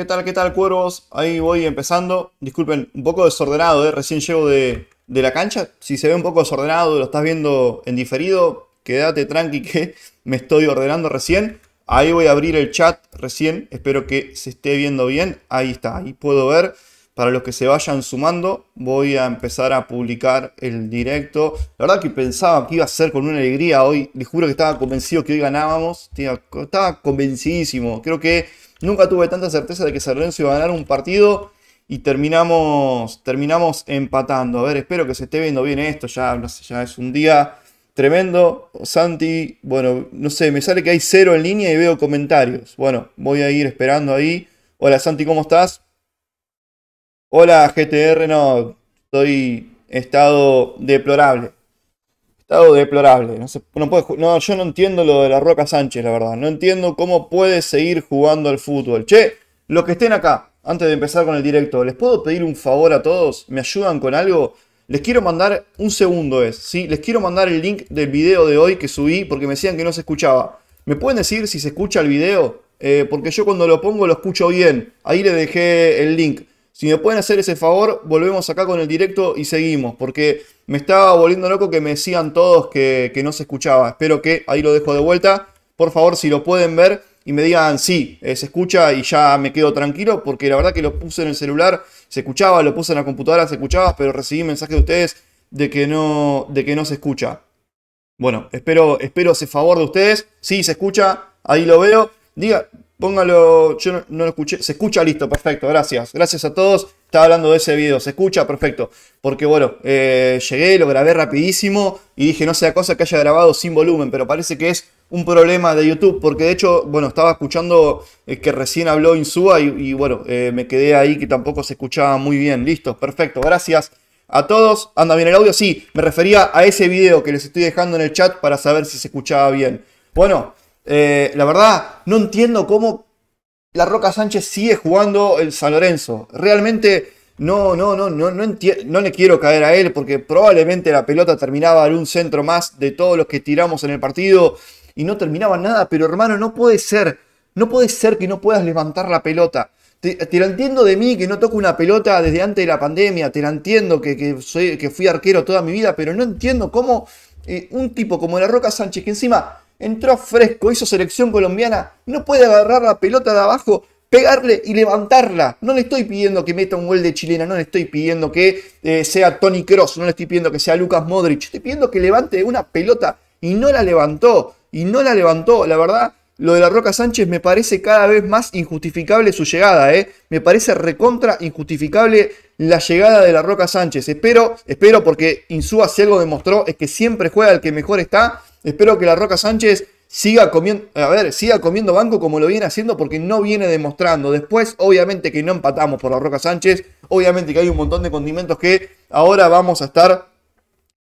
¿Qué tal, qué tal, cuervos? Ahí voy empezando. Disculpen, un poco desordenado, ¿eh? recién llego de, la cancha. Si se ve un poco desordenado, lo estás viendo en diferido, quédate tranqui que me estoy ordenando recién. Ahí voy a abrir el chat recién, espero que se esté viendo bien. Ahí está, ahí puedo ver. Para los que se vayan sumando, voy a empezar a publicar el directo. La verdad que pensaba que iba a ser con una alegría hoy. Les juro que estaba convencido que hoy ganábamos. Estaba convencidísimo. Creo que Nunca tuve tanta certeza de que San iba a ganar un partido y terminamos, terminamos empatando. A ver, espero que se esté viendo bien esto. Ya, ya es un día tremendo. Santi, bueno, no sé, me sale que hay cero en línea y veo comentarios. Bueno, voy a ir esperando ahí. Hola Santi, ¿cómo estás? Hola GTR, no, estoy estado deplorable estado deplorable. No, se, puede, no, yo no entiendo lo de la Roca Sánchez, la verdad. No entiendo cómo puede seguir jugando al fútbol. Che, los que estén acá, antes de empezar con el directo, ¿les puedo pedir un favor a todos? ¿Me ayudan con algo? Les quiero mandar, un segundo es, ¿sí? Les quiero mandar el link del video de hoy que subí porque me decían que no se escuchaba. ¿Me pueden decir si se escucha el video? Eh, porque yo cuando lo pongo lo escucho bien. Ahí le dejé el link. Si me pueden hacer ese favor, volvemos acá con el directo y seguimos, porque me estaba volviendo loco que me decían todos que, no se escuchaba. Espero que ahí lo dejo de vuelta. Por favor, si lo pueden ver y me digan, sí, eh, se escucha y ya me quedo tranquilo, porque la verdad que lo puse en el celular, se escuchaba, lo puse en la computadora, se escuchaba, pero recibí mensajes de ustedes de que no, de que no se escucha. Bueno, espero, espero ese favor de ustedes. Sí, se escucha, ahí lo veo. Diga, Póngalo, yo no, lo escuché. Se escucha, listo, perfecto, gracias. Gracias a todos. Estaba hablando de ese video, se escucha, perfecto. Porque bueno, eh, llegué, lo grabé rapidísimo y dije, no sea cosa que haya grabado sin volumen, pero parece que es un problema de YouTube. Porque de hecho, bueno, estaba escuchando eh, que recién habló Insúa y, y bueno, eh, me quedé ahí que tampoco se escuchaba muy bien. Listo, perfecto, gracias. A todos, ¿anda bien el audio? Sí, me refería a ese video que les estoy dejando en el chat para saber si se escuchaba bien. Bueno, eh, la verdad, no entiendo cómo la Roca Sánchez sigue jugando el San Lorenzo. Realmente no, no, no, no, no, no le quiero caer a él porque probablemente la pelota terminaba en un centro más de todos los que tiramos en el partido y no terminaba nada. Pero hermano, no puede ser. No puede ser que no puedas levantar la pelota. Te, te lo entiendo de mí que no toco una pelota desde antes de la pandemia. Te la entiendo que, soy, que fui arquero toda mi vida, pero no entiendo cómo eh, un tipo como la Roca Sánchez, que encima Entró fresco, hizo selección colombiana. No puede agarrar la pelota de abajo, pegarle y levantarla. No le estoy pidiendo que meta un gol de chilena, no le estoy pidiendo que eh, sea Tony Cross, no le estoy pidiendo que sea Lucas Modric. Estoy pidiendo que levante una pelota y no la levantó. Y no la levantó, la verdad. Lo de la Roca Sánchez me parece cada vez más injustificable su llegada, ¿eh? Me parece recontra injustificable la llegada de la Roca Sánchez. Espero, espero porque Insúa si algo demostró es que siempre juega el que mejor está Espero que la Roca Sánchez siga comiendo, a ver, siga comiendo banco como lo viene haciendo porque no viene demostrando. Después, obviamente que no empatamos por la Roca Sánchez, obviamente que hay un montón de condimentos que ahora vamos a estar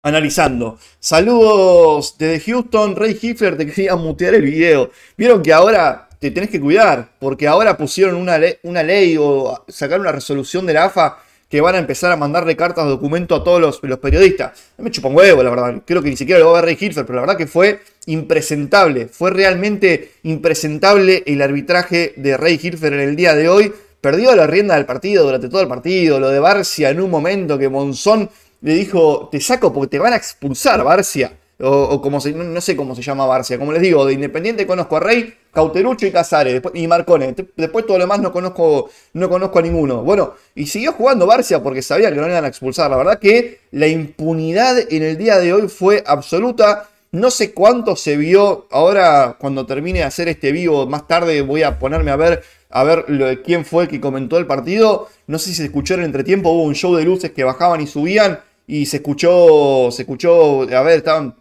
analizando. Saludos desde Houston, Ray Hitler, te quería mutear el video. Vieron que ahora te tenés que cuidar porque ahora pusieron una, una ley o sacaron una resolución de la AFA que van a empezar a mandarle cartas de documento a todos los, periodistas. Me chupan huevo, la verdad. Creo que ni siquiera lo va a ver Hilfer, pero la verdad que fue impresentable. Fue realmente impresentable el arbitraje de Rey Hilfer en el día de hoy. Perdió la rienda del partido durante todo el partido. Lo de Barcia en un momento que Monzón le dijo, te saco porque te van a expulsar, Barcia o, como no, sé cómo se llama Barcia, como les digo, de Independiente conozco a Rey, Cauterucho y Casares, y Marcones, después todo lo demás no conozco, no conozco a ninguno. Bueno, y siguió jugando Barcia porque sabía que no iban a expulsar, la verdad que la impunidad en el día de hoy fue absoluta. No sé cuánto se vio. Ahora, cuando termine de hacer este vivo, más tarde voy a ponerme a ver, a ver quién fue el que comentó el partido. No sé si se escuchó en el entretiempo. Hubo un show de luces que bajaban y subían. Y se escuchó, se escuchó, a ver, estaban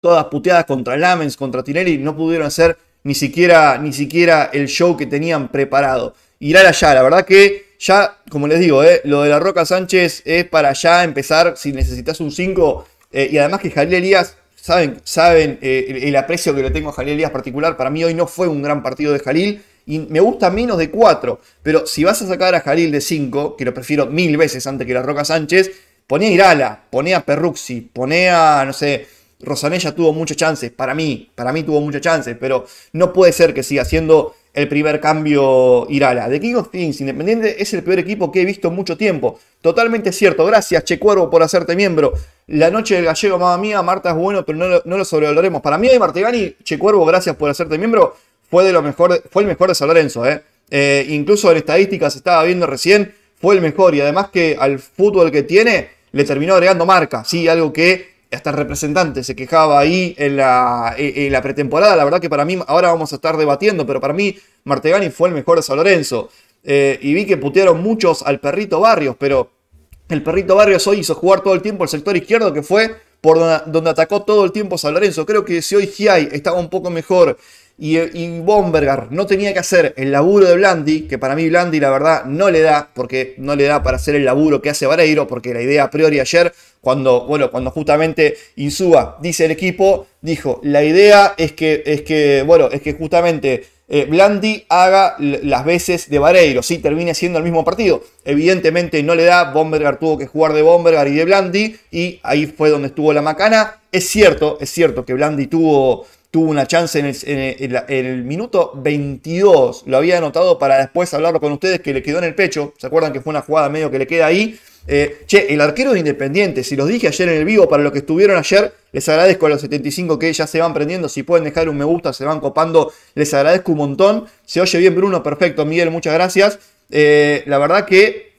todas puteadas contra Lamens, contra Tinelli, no pudieron hacer ni siquiera, ni siquiera el show que tenían preparado. Irala ya la verdad que ya, como les digo, eh, lo de la Roca Sánchez es para ya empezar si necesitas un 5. Eh, y además que Jalil Elías, saben, saben eh, el, aprecio que le tengo a Jalil Elías particular, para mí hoy no fue un gran partido de Jalil. Y me gusta menos de 4, pero si vas a sacar a Jalil de 5, que lo prefiero mil veces antes que la Roca Sánchez, Ponía a Irala, ponía a Perruxi, poné a, no sé, Rosanella tuvo muchas chances, para mí, para mí tuvo muchas chances, pero no puede ser que siga siendo el primer cambio Irala. de King of Things Independiente es el peor equipo que he visto en mucho tiempo. Totalmente cierto. Gracias, Che Cuervo, por hacerte miembro. La noche del gallego, mamá mía, Marta es bueno, pero no lo, no sobrevaloremos. Para mí, Martegani, Che Cuervo, gracias por hacerte miembro. Fue, de lo mejor, fue el mejor de San Lorenzo. ¿eh? eh. incluso en estadísticas estaba viendo recién, fue el mejor. Y además que al fútbol que tiene, le terminó agregando marca. Sí, algo que hasta el representante se quejaba ahí eh, en la, pretemporada. La verdad que para mí, ahora vamos a estar debatiendo, pero para mí Martegani fue el mejor de San Lorenzo. Eh, y vi que putearon muchos al perrito Barrios, pero el perrito Barrios hoy hizo jugar todo el tiempo el sector izquierdo, que fue por donde, donde atacó todo el tiempo San Lorenzo. Creo que si hoy Giai estaba un poco mejor y, y Bombergar no tenía que hacer el laburo de Blandi, que para mí Blandi la verdad no le da, porque no le da para hacer el laburo que hace Vareiro, porque la idea a priori ayer, cuando, bueno, cuando justamente Insúa dice el equipo, dijo, la idea es que, es que bueno, es que justamente... Eh, Blandi haga las veces de Vareiro, sí, termina siendo el mismo partido. Evidentemente no le da, Bomberger tuvo que jugar de Bombergar y de Blandi, y ahí fue donde estuvo la macana. Es cierto, es cierto que Blandi tuvo, tuvo una chance en el, minuto 22. Lo había anotado para después hablarlo con ustedes, que le quedó en el pecho. ¿Se acuerdan que fue una jugada medio que le queda ahí? Eh, che, el arquero de Independiente, si los dije ayer en el vivo, para los que estuvieron ayer, les agradezco a los 75 que ya se van prendiendo. Si pueden dejar un me gusta, se van copando, les agradezco un montón. Se oye bien, Bruno, perfecto, Miguel, muchas gracias. Eh, la verdad que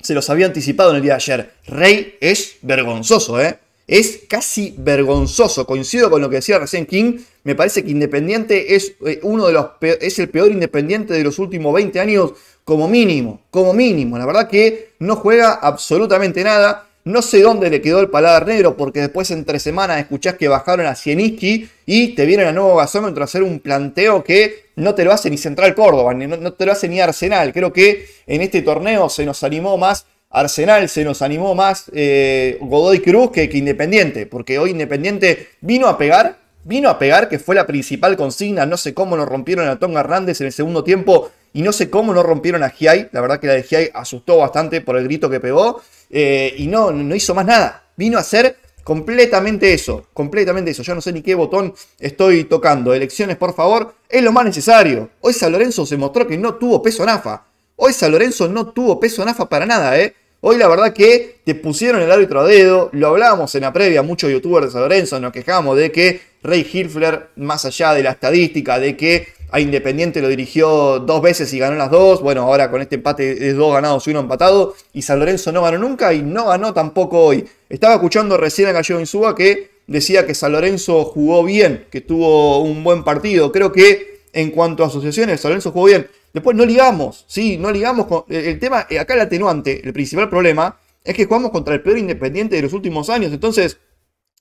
se los había anticipado en el día de ayer. Rey es vergonzoso, ¿eh? Es casi vergonzoso, coincido con lo que decía recién King, me parece que Independiente es, eh, uno de los es el peor Independiente de los últimos 20 años como mínimo, como mínimo, la verdad que no juega absolutamente nada, no sé dónde le quedó el paladar negro porque después entre semanas escuchás que bajaron a Cieniski y te vienen a nuevo gasómetro a hacer un planteo que no te lo hace ni Central Córdoba, no, no te lo hace ni Arsenal, creo que en este torneo se nos animó más Arsenal se nos animó más eh, Godoy Cruz que, Independiente, porque hoy Independiente vino a pegar, vino a pegar, que fue la principal consigna, no sé cómo nos rompieron a Tonga Hernández en el segundo tiempo y no sé cómo no rompieron a Giai, la verdad que la de Giai asustó bastante por el grito que pegó eh, y no, no hizo más nada, vino a hacer completamente eso, completamente eso, yo no sé ni qué botón estoy tocando, elecciones por favor, es lo más necesario, hoy San Lorenzo se mostró que no tuvo peso nafa. Hoy San Lorenzo no tuvo peso nafa para nada, ¿eh? Hoy la verdad que te pusieron el árbitro a dedo, lo hablábamos en la previa, muchos youtubers de San Lorenzo nos quejamos de que Rey Hilfler, más allá de la estadística, de que a Independiente lo dirigió dos veces y ganó las dos, bueno, ahora con este empate es dos ganados y uno empatado, y San Lorenzo no ganó nunca y no ganó tampoco hoy. Estaba escuchando recién a Gallego Insúa que decía que San Lorenzo jugó bien, que tuvo un buen partido, creo que en cuanto a asociaciones, San jugó bien. Después no ligamos, sí, no ligamos. Con, eh, el tema, eh, acá el atenuante, el principal problema, es que jugamos contra el peor independiente de los últimos años. Entonces,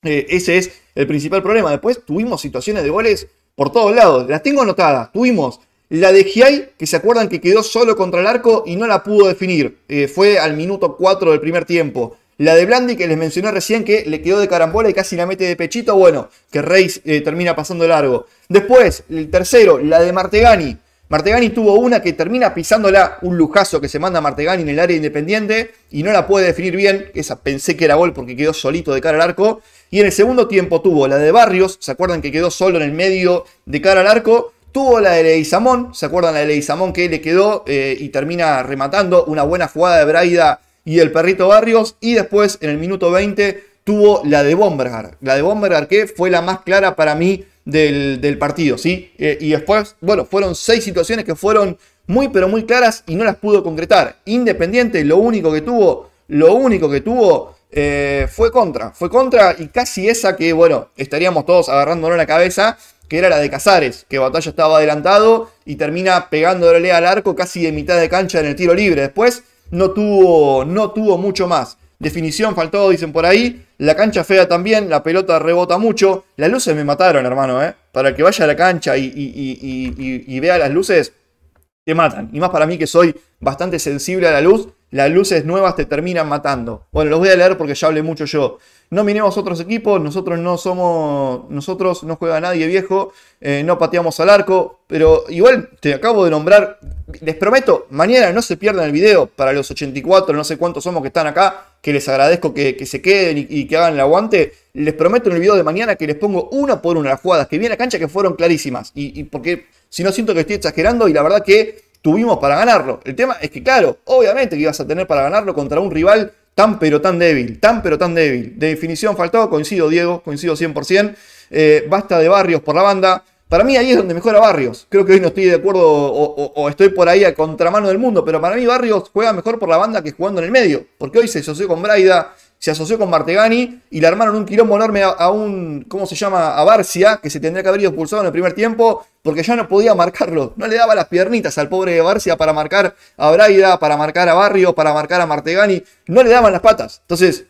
eh, ese es el principal problema. Después tuvimos situaciones de goles por todos lados. Las tengo anotadas. Tuvimos la de Giai, que se acuerdan que quedó solo contra el arco y no la pudo definir. fue al minuto 4 del primer tiempo. La de Blandi que les mencioné recién que le quedó de carambola y casi la mete de pechito. Bueno, que Reis eh, termina pasando largo. Después, el tercero, la de Martegani. Martegani tuvo una que termina pisándola un lujazo que se manda Martegani en el área independiente y no la puede definir bien. Esa pensé que era gol porque quedó solito de cara al arco. Y en el segundo tiempo tuvo la de Barrios, ¿se acuerdan que quedó solo en el medio de cara al arco? Tuvo la de Samón. ¿se acuerdan la de Samón que le quedó eh, y termina rematando una buena jugada de Braida y el perrito Barrios. Y después en el minuto 20 tuvo la de Bombergar. La de Bombergar que fue la más clara para mí del, partido, ¿sí? Eh, y después, bueno, fueron seis situaciones que fueron muy pero muy claras y no las pudo concretar. Independiente, lo único que tuvo, lo único que tuvo eh, fue contra. Fue contra y casi esa que, bueno, estaríamos todos agarrándonos la cabeza, que era la de Casares, que Batalla estaba adelantado y termina pegándole al arco casi de mitad de cancha en el tiro libre. Después no tuvo, no tuvo mucho más. Definición faltó, dicen por ahí. La cancha fea también, la pelota rebota mucho. Las luces me mataron, hermano, ¿eh? Para el que vaya a la cancha y, y, vea las luces, te matan. Y más para mí que soy bastante sensible a la luz, las luces nuevas te terminan matando. Bueno, los voy a leer porque ya hablé mucho yo no miremos otros equipos, nosotros no somos, nosotros no juega nadie viejo, eh, no pateamos al arco, pero igual te acabo de nombrar, les prometo, mañana no se pierdan el video para los 84, no sé cuántos somos que están acá, que les agradezco que, se queden y, que hagan el aguante, les prometo en el video de mañana que les pongo una por una las jugadas que vi en la cancha que fueron clarísimas, y, y porque si no siento que estoy exagerando y la verdad que tuvimos para ganarlo, el tema es que claro, obviamente que ibas a tener para ganarlo contra un rival tan pero tan débil, tan pero tan débil. De definición, faltado coincido Diego, coincido 100%. Eh, basta de Barrios por la banda. Para mí ahí es donde mejora Barrios. Creo que hoy no estoy de acuerdo o, estoy por ahí a contramano del mundo, pero para mí Barrios juega mejor por la banda que jugando en el medio. Porque hoy se asoció con Braida, se asoció con Martegani y le armaron un quilombo enorme a, un, ¿cómo se llama? A Barcia, que se tendría que haber ido expulsado en el primer tiempo, porque ya no podía marcarlo. No le daba las piernitas al pobre Barcia para marcar a Braida, para marcar a Barrio, para marcar a Martegani. No le daban las patas. Entonces,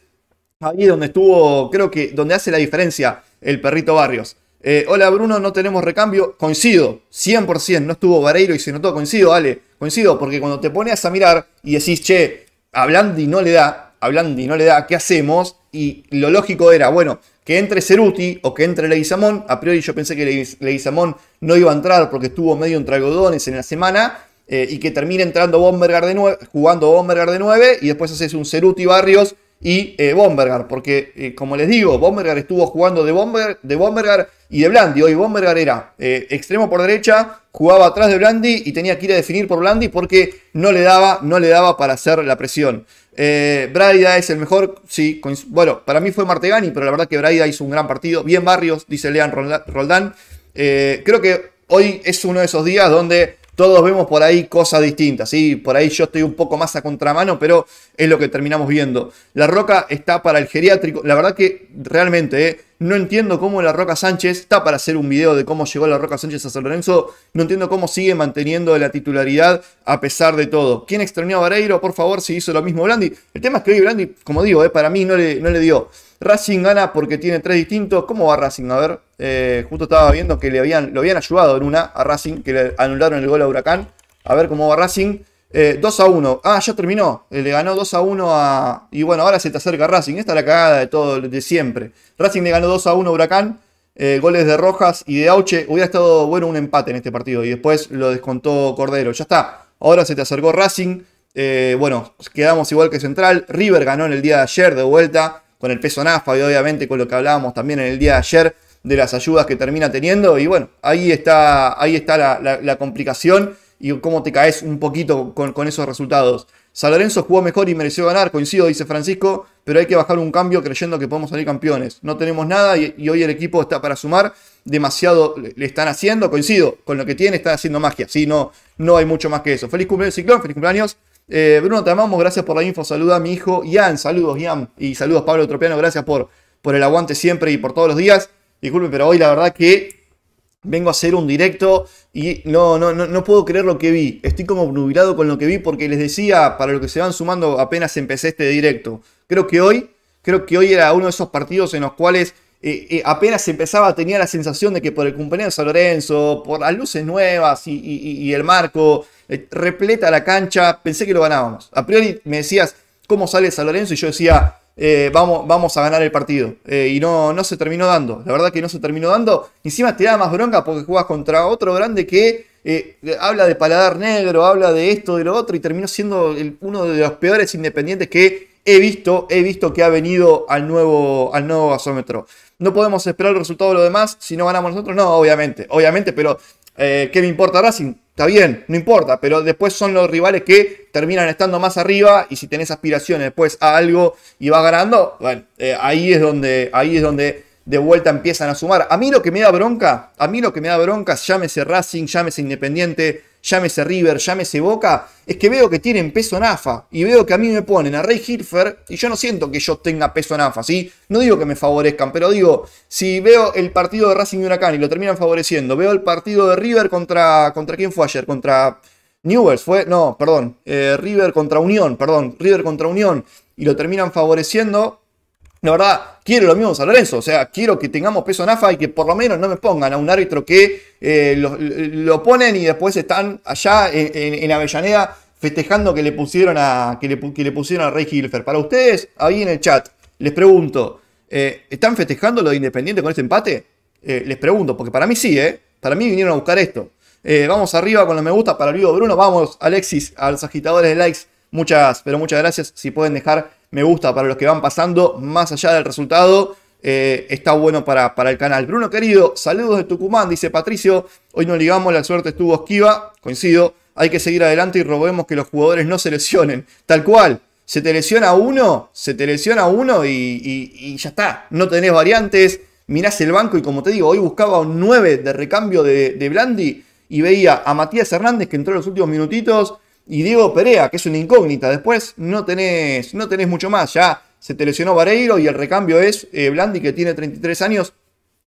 ahí es donde estuvo, creo que, donde hace la diferencia el perrito Barrios. Eh, hola Bruno, no tenemos recambio. Coincido, 100%. No estuvo Vareiro y se notó. Coincido, vale Coincido, porque cuando te pones a mirar y decís, che, a Blandi no le da, a Blandi no le da, ¿qué hacemos? Y lo lógico era, bueno, que entre Ceruti o que entre Leguizamón. A priori yo pensé que Leguizamón no iba a entrar porque estuvo medio en algodones en la semana. Eh, y que termine entrando Bombergar de 9, jugando Bombergar de 9 y después haces un Ceruti Barrios y eh, Bombergar, porque eh, como les digo, Bombergar estuvo jugando de, Bomber, de Bombergar y de Blandi. Hoy Bombergar era eh, extremo por derecha, jugaba atrás de Blandi y tenía que ir a definir por Blandi porque no le daba, no le daba para hacer la presión. Eh, Braida es el mejor, sí. Bueno, para mí fue Martegani, pero la verdad que Braida hizo un gran partido. Bien Barrios, dice Lean Roldán. Eh, creo que hoy es uno de esos días donde todos vemos por ahí cosas distintas, ¿sí? Por ahí yo estoy un poco más a contramano, pero es lo que terminamos viendo. La Roca está para el geriátrico. La verdad que realmente ¿eh? no entiendo cómo La Roca Sánchez está para hacer un video de cómo llegó La Roca Sánchez a San Lorenzo. No entiendo cómo sigue manteniendo la titularidad a pesar de todo. ¿Quién extrañó a Vareiro? Por favor, si hizo lo mismo Blandi. El tema es que hoy Blandi, como digo, ¿eh? para mí no le, no le dio. Racing gana porque tiene tres distintos. ¿Cómo va Racing? A ver, eh, justo estaba viendo que le habían, lo habían ayudado en una a Racing, que le anularon el gol a Huracán. A ver cómo va Racing. 2 eh, a 1. Ah, ya terminó. Eh, le ganó 2 a 1 a. Y bueno, ahora se te acerca Racing. Esta es la cagada de todo, de siempre. Racing le ganó 2 a 1 a Huracán. goles de Rojas y de Auche. Hubiera estado bueno un empate en este partido. Y después lo descontó Cordero. Ya está. Ahora se te acercó Racing. bueno, quedamos igual que Central. River ganó en el día de ayer de vuelta con el peso NAFA y obviamente con lo que hablábamos también en el día de ayer de las ayudas que termina teniendo. Y bueno, ahí está, ahí está la, complicación y cómo te caes un poquito con, esos resultados. San Lorenzo jugó mejor y mereció ganar, coincido, dice Francisco, pero hay que bajar un cambio creyendo que podemos salir campeones. No tenemos nada y, hoy el equipo está para sumar, demasiado le están haciendo, coincido, con lo que tiene están haciendo magia, si no, no hay mucho más que eso. Feliz cumpleaños, Ciclón, feliz cumpleaños. Eh, Bruno, te amamos, gracias por la info. Saluda a mi hijo Ian. Saludos, Ian. Y saludos, Pablo Tropiano. Gracias por, por el aguante siempre y por todos los días. Disculpen, pero hoy la verdad que vengo a hacer un directo y no, no, no, puedo creer lo que vi. Estoy como nubilado con lo que vi porque les decía, para lo que se van sumando apenas empecé este directo. Creo que hoy, creo que hoy era uno de esos partidos en los cuales eh, eh, apenas empezaba, tenía la sensación de que por el cumpleaños de San Lorenzo, por las luces nuevas y el marco eh, repleta la cancha, pensé que lo ganábamos. A priori me decías, ¿cómo sale San Lorenzo? Y yo decía, eh, vamos, vamos a ganar el partido. Eh, y no, no se terminó dando, la verdad que no se terminó dando. Encima te da más bronca porque juegas contra otro grande que habla de paladar negro, habla de esto, de lo otro, y terminó siendo uno de los peores independientes que he visto, he visto que ha venido al nuevo, al nuevo gasómetro. No podemos esperar el resultado de lo demás, si no ganamos nosotros, no, obviamente, obviamente, pero ¿qué me importa Racing? Está bien, no importa, pero después son los rivales que terminan estando más arriba y si tenés aspiraciones después a algo y vas ganando, bueno, eh, ahí es donde, ahí es donde de vuelta empiezan a sumar. A mí lo que me da bronca, a mí lo que me da bronca, llámese Racing, llámese Independiente, llámese River, llámese Boca, es que veo que tienen peso en AFA y veo que a mí me ponen a Rey Hilfer y yo no siento que yo tenga peso en AFA, ¿sí? No digo que me favorezcan, pero digo, si veo el partido de Racing y Huracán y lo terminan favoreciendo, veo el partido de River contra, contra quién fue ayer, contra Newells, fue, no, perdón, eh, River contra Unión, perdón, River contra Unión y lo terminan favoreciendo, la verdad, quiero lo mismo San Lorenzo. O sea, quiero que tengamos peso en AFA y que por lo menos no me pongan a un árbitro que eh, lo, ponen y después están allá en, en, Avellaneda festejando que le pusieron a que le, pusieron a Rey Hilfer. Para ustedes, ahí en el chat, les pregunto, eh, ¿están festejando lo de Independiente con este empate? Eh, les pregunto, porque para mí sí, ¿eh? Para mí vinieron a buscar esto. vamos arriba con los me gusta para Luis Bruno. Vamos, Alexis, a los agitadores de likes. Muchas, pero muchas gracias. Si pueden dejar me gusta para los que van pasando, más allá del resultado. Eh, está bueno para, para, el canal. Bruno querido, saludos de Tucumán, dice Patricio. Hoy no ligamos, la suerte estuvo esquiva, coincido. Hay que seguir adelante y robemos que los jugadores no se lesionen. Tal cual, se te lesiona uno, se te lesiona uno y, ya está. No tenés variantes, mirás el banco y como te digo, hoy buscaba un 9 de recambio de, de Blandi y veía a Matías Hernández que entró en los últimos minutitos, y Diego Perea, que es una incógnita. Después no tenés, no tenés mucho más. Ya se te lesionó Vareiro y el recambio es eh, Blandi, que tiene 33 años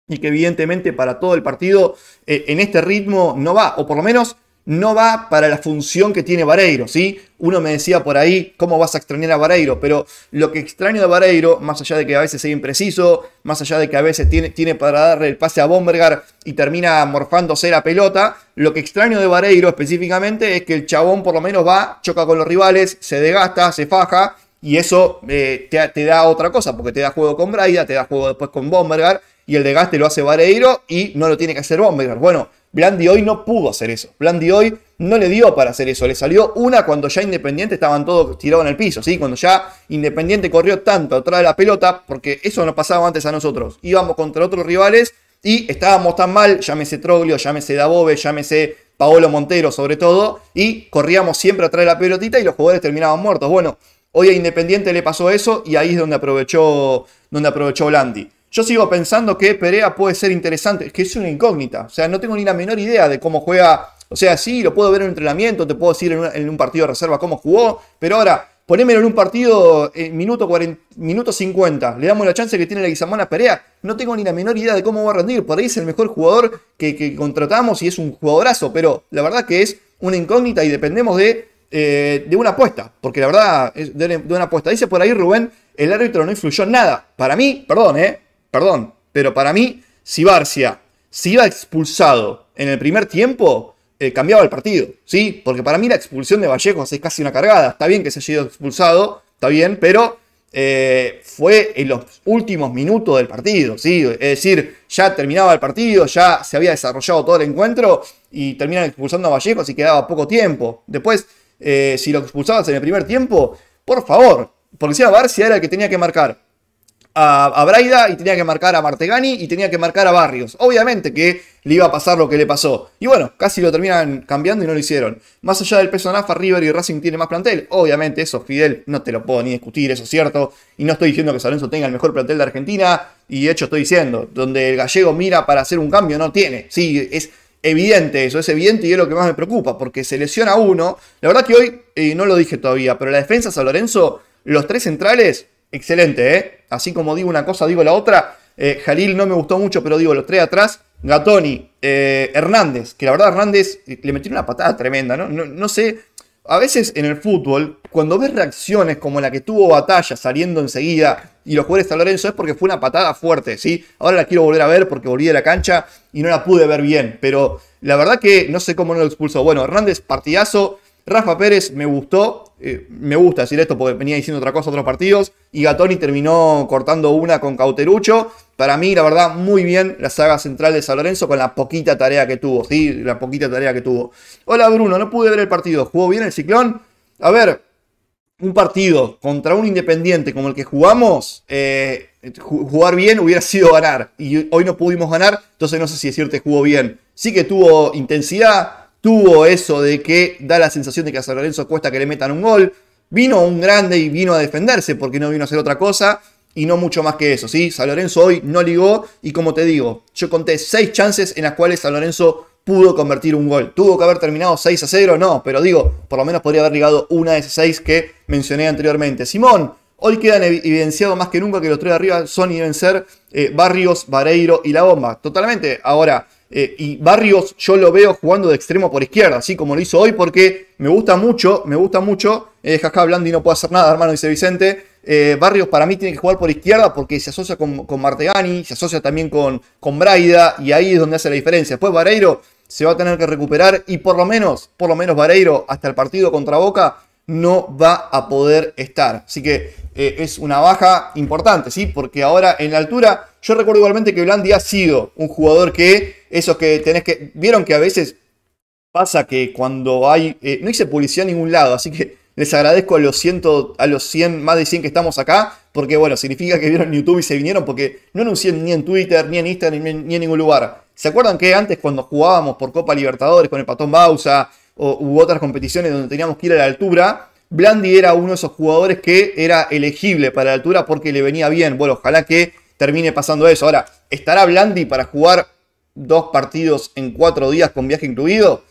y que evidentemente para todo el partido eh, en este ritmo no va, o por lo menos no va para la función que tiene Vareiro, ¿sí? Uno me decía por ahí, ¿cómo vas a extrañar a Vareiro? Pero lo que extraño de Vareiro, más allá de que a veces sea impreciso, más allá de que a veces tiene, tiene para darle el pase a Bombergar y termina morfándose la pelota, lo que extraño de Vareiro específicamente es que el chabón por lo menos va, choca con los rivales, se desgasta, se faja, y eso eh, te, te, da otra cosa, porque te da juego con Braida, te da juego después con Bombergar, y el desgaste lo hace Vareiro y no lo tiene que hacer Bombergar. Bueno, Blandi hoy no pudo hacer eso. Blandi hoy no le dio para hacer eso. Le salió una cuando ya Independiente estaban todos tirados en el piso, ¿sí? Cuando ya Independiente corrió tanto atrás de la pelota, porque eso no pasaba antes a nosotros. Íbamos contra otros rivales y estábamos tan mal, llámese Troglio, llámese Dabove, llámese Paolo Montero sobre todo, y corríamos siempre atrás de la pelotita y los jugadores terminaban muertos. Bueno, hoy a Independiente le pasó eso y ahí es donde aprovechó, donde aprovechó Blandi. Yo sigo pensando que Perea puede ser interesante, es que es una incógnita. O sea, no tengo ni la menor idea de cómo juega. O sea, sí, lo puedo ver en un entrenamiento, te puedo decir en, un partido de reserva cómo jugó, pero ahora, ponémelo en un partido en minuto, 40, minuto 50, le damos la chance que tiene la guisamona Perea. No tengo ni la menor idea de cómo va a rendir. Por ahí es el mejor jugador que, contratamos y es un jugadorazo, pero la verdad que es una incógnita y dependemos eh, de, una apuesta, porque la verdad es de, de una apuesta. Dice por ahí Rubén, el árbitro no influyó en nada. Para mí, perdón, ¿eh? Perdón, pero para mí, si Barcia se iba expulsado en el primer tiempo, eh, cambiaba el partido, ¿sí? Porque para mí la expulsión de Vallejos es casi una cargada. Está bien que se haya ido expulsado, está bien, pero eh, fue en los últimos minutos del partido, ¿sí? Es decir, ya terminaba el partido, ya se había desarrollado todo el encuentro y terminan expulsando a Vallejos y quedaba poco tiempo. Después, eh, si lo expulsabas en el primer tiempo, por favor, porque si a Barcia era el que tenía que marcar a, Braida y tenía que marcar a Martegani y tenía que marcar a Barrios. Obviamente que le iba a pasar lo que le pasó. Y bueno, casi lo terminan cambiando y no lo hicieron. Más allá del peso Nafa, River y Racing tiene más plantel. Obviamente, eso, Fidel, no te lo puedo ni discutir, eso es cierto. Y no estoy diciendo que San Lorenzo tenga el mejor plantel de Argentina. Y de hecho estoy diciendo, donde el gallego mira para hacer un cambio, no tiene. Sí, es evidente eso, es evidente y es lo que más me preocupa, porque se lesiona uno. La verdad que hoy, eh, no lo dije todavía, pero la defensa San Lorenzo, los tres centrales excelente, ¿eh? Así como digo una cosa, digo la otra. Eh, Jalil no me gustó mucho, pero digo los tres atrás. Gatoni, eh, Hernández, que la verdad Hernández eh, le metió una patada tremenda, ¿no? ¿no? sé, a veces en el fútbol, cuando ves reacciones como la que tuvo Batalla saliendo enseguida y los jugadores de Lorenzo es porque fue una patada fuerte, ¿sí? Ahora la quiero volver a ver porque volví de la cancha y no la pude ver bien, pero la verdad que no sé cómo no lo expulsó. Bueno, Hernández, partidazo. Rafa Pérez me gustó, eh, me gusta decir esto porque venía diciendo otra cosa otros partidos, y Gatoni terminó cortando una con Cauterucho. Para mí, la verdad, muy bien la saga central de San Lorenzo con la poquita tarea que tuvo, sí, la poquita tarea que tuvo. Hola Bruno, no pude ver el partido, ¿jugó bien el ciclón? A ver, un partido contra un independiente como el que jugamos, eh, jugar bien hubiera sido ganar. Y hoy no pudimos ganar, entonces no sé si decirte jugó bien. Sí que tuvo intensidad, tuvo eso de que da la sensación de que a San Lorenzo cuesta que le metan un gol. Vino un grande y vino a defenderse porque no vino a hacer otra cosa y no mucho más que eso, ¿sí? San Lorenzo hoy no ligó y como te digo, yo conté seis chances en las cuales San Lorenzo pudo convertir un gol. ¿Tuvo que haber terminado 6 a 0? No, pero digo, por lo menos podría haber ligado una de esas seis que mencioné anteriormente. Simón, hoy quedan evidenciados más que nunca que los tres de arriba son y deben ser eh, Barrios, Vareiro y La Bomba. Totalmente. Ahora, eh, y Barrios yo lo veo jugando de extremo por izquierda, así como lo hizo hoy, porque me gusta mucho, me gusta mucho. Eh, hablando Blandi no puede hacer nada, hermano, dice Vicente. Eh, Barrios para mí tiene que jugar por izquierda porque se asocia con, Martegani, se asocia también con, con Braida, y ahí es donde hace la diferencia. Después Vareiro se va a tener que recuperar y por lo menos, por lo menos Vareiro hasta el partido contra Boca no va a poder estar. Así que eh, es una baja importante, ¿sí? Porque ahora en la altura yo recuerdo igualmente que Blandi ha sido un jugador que, esos que tenés que. Vieron que a veces pasa que cuando hay. Eh, no hice publicidad en ningún lado, así que les agradezco a los, ciento, a los 100, más de 100 que estamos acá, porque bueno, significa que vieron YouTube y se vinieron, porque no anuncié ni en Twitter, ni en Instagram, ni, en ningún lugar. ¿Se acuerdan que antes cuando jugábamos por Copa Libertadores con el Patón Bausa o, u otras competiciones donde teníamos que ir a la altura? Blandi era uno de esos jugadores que era elegible para la altura porque le venía bien. Bueno, ojalá que termine pasando eso. Ahora, ¿estará Blandi para jugar dos partidos en cuatro días con viaje incluido?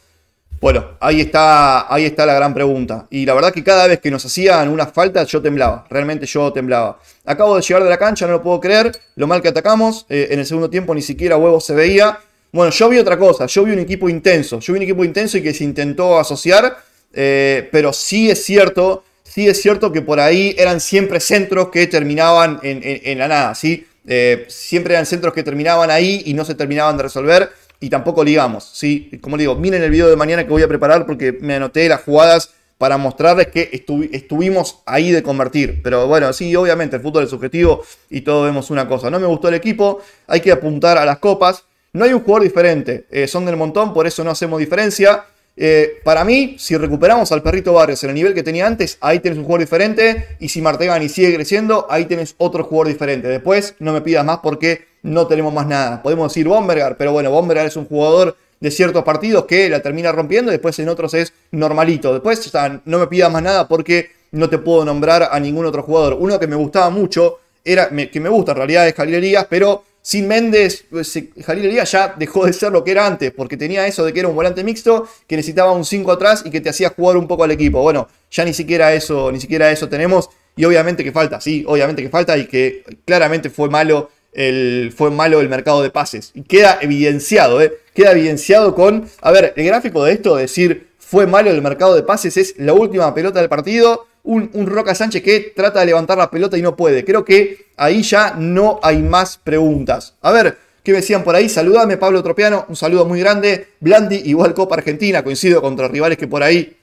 Bueno, ahí está, ahí está la gran pregunta. Y la verdad que cada vez que nos hacían una falta, yo temblaba. Realmente yo temblaba. Acabo de llegar de la cancha, no lo puedo creer. Lo mal que atacamos. Eh, en el segundo tiempo ni siquiera huevo se veía. Bueno, yo vi otra cosa. Yo vi un equipo intenso. Yo vi un equipo intenso y que se intentó asociar. Eh, pero sí es cierto. Sí es cierto que por ahí eran siempre centros que terminaban en la nada, ¿sí? Eh, siempre eran centros que terminaban ahí y no se terminaban de resolver y tampoco ligamos, ¿sí? Como digo, miren el video de mañana que voy a preparar porque me anoté las jugadas para mostrarles que estuvimos ahí de convertir. Pero bueno, sí, obviamente el fútbol es subjetivo y todos vemos una cosa. No me gustó el equipo, hay que apuntar a las copas. No hay un jugador diferente, eh, son del montón, por eso no hacemos diferencia. Eh, para mí, si recuperamos al perrito Barrios en el nivel que tenía antes, ahí tenés un jugador diferente. Y si Martegani sigue creciendo, ahí tenés otro jugador diferente. Después no me pidas más porque no tenemos más nada. Podemos decir Bombergar, pero bueno, Bombergar es un jugador de ciertos partidos que la termina rompiendo y después en otros es normalito. Después no me pidas más nada porque no te puedo nombrar a ningún otro jugador. Uno que me gustaba mucho, era, que me gusta en realidad es escalerías, pero sin Méndez, pues, eh, Jalil Elías ya dejó de ser lo que era antes, porque tenía eso de que era un volante mixto, que necesitaba un 5 atrás y que te hacía jugar un poco al equipo. Bueno, ya ni siquiera eso, ni siquiera eso tenemos. Y obviamente que falta, sí, obviamente que falta y que claramente fue malo el, fue malo el mercado de pases. Y queda evidenciado, ¿eh? Queda evidenciado con. A ver, el gráfico de esto, decir fue malo el mercado de pases, es la última pelota del partido un, Roca Sánchez que trata de levantar la pelota y no puede. Creo que ahí ya no hay más preguntas. A ver, ¿qué decían por ahí? Saludame, Pablo Tropiano, un saludo muy grande. Blandi, igual Copa Argentina, coincido contra rivales que por ahí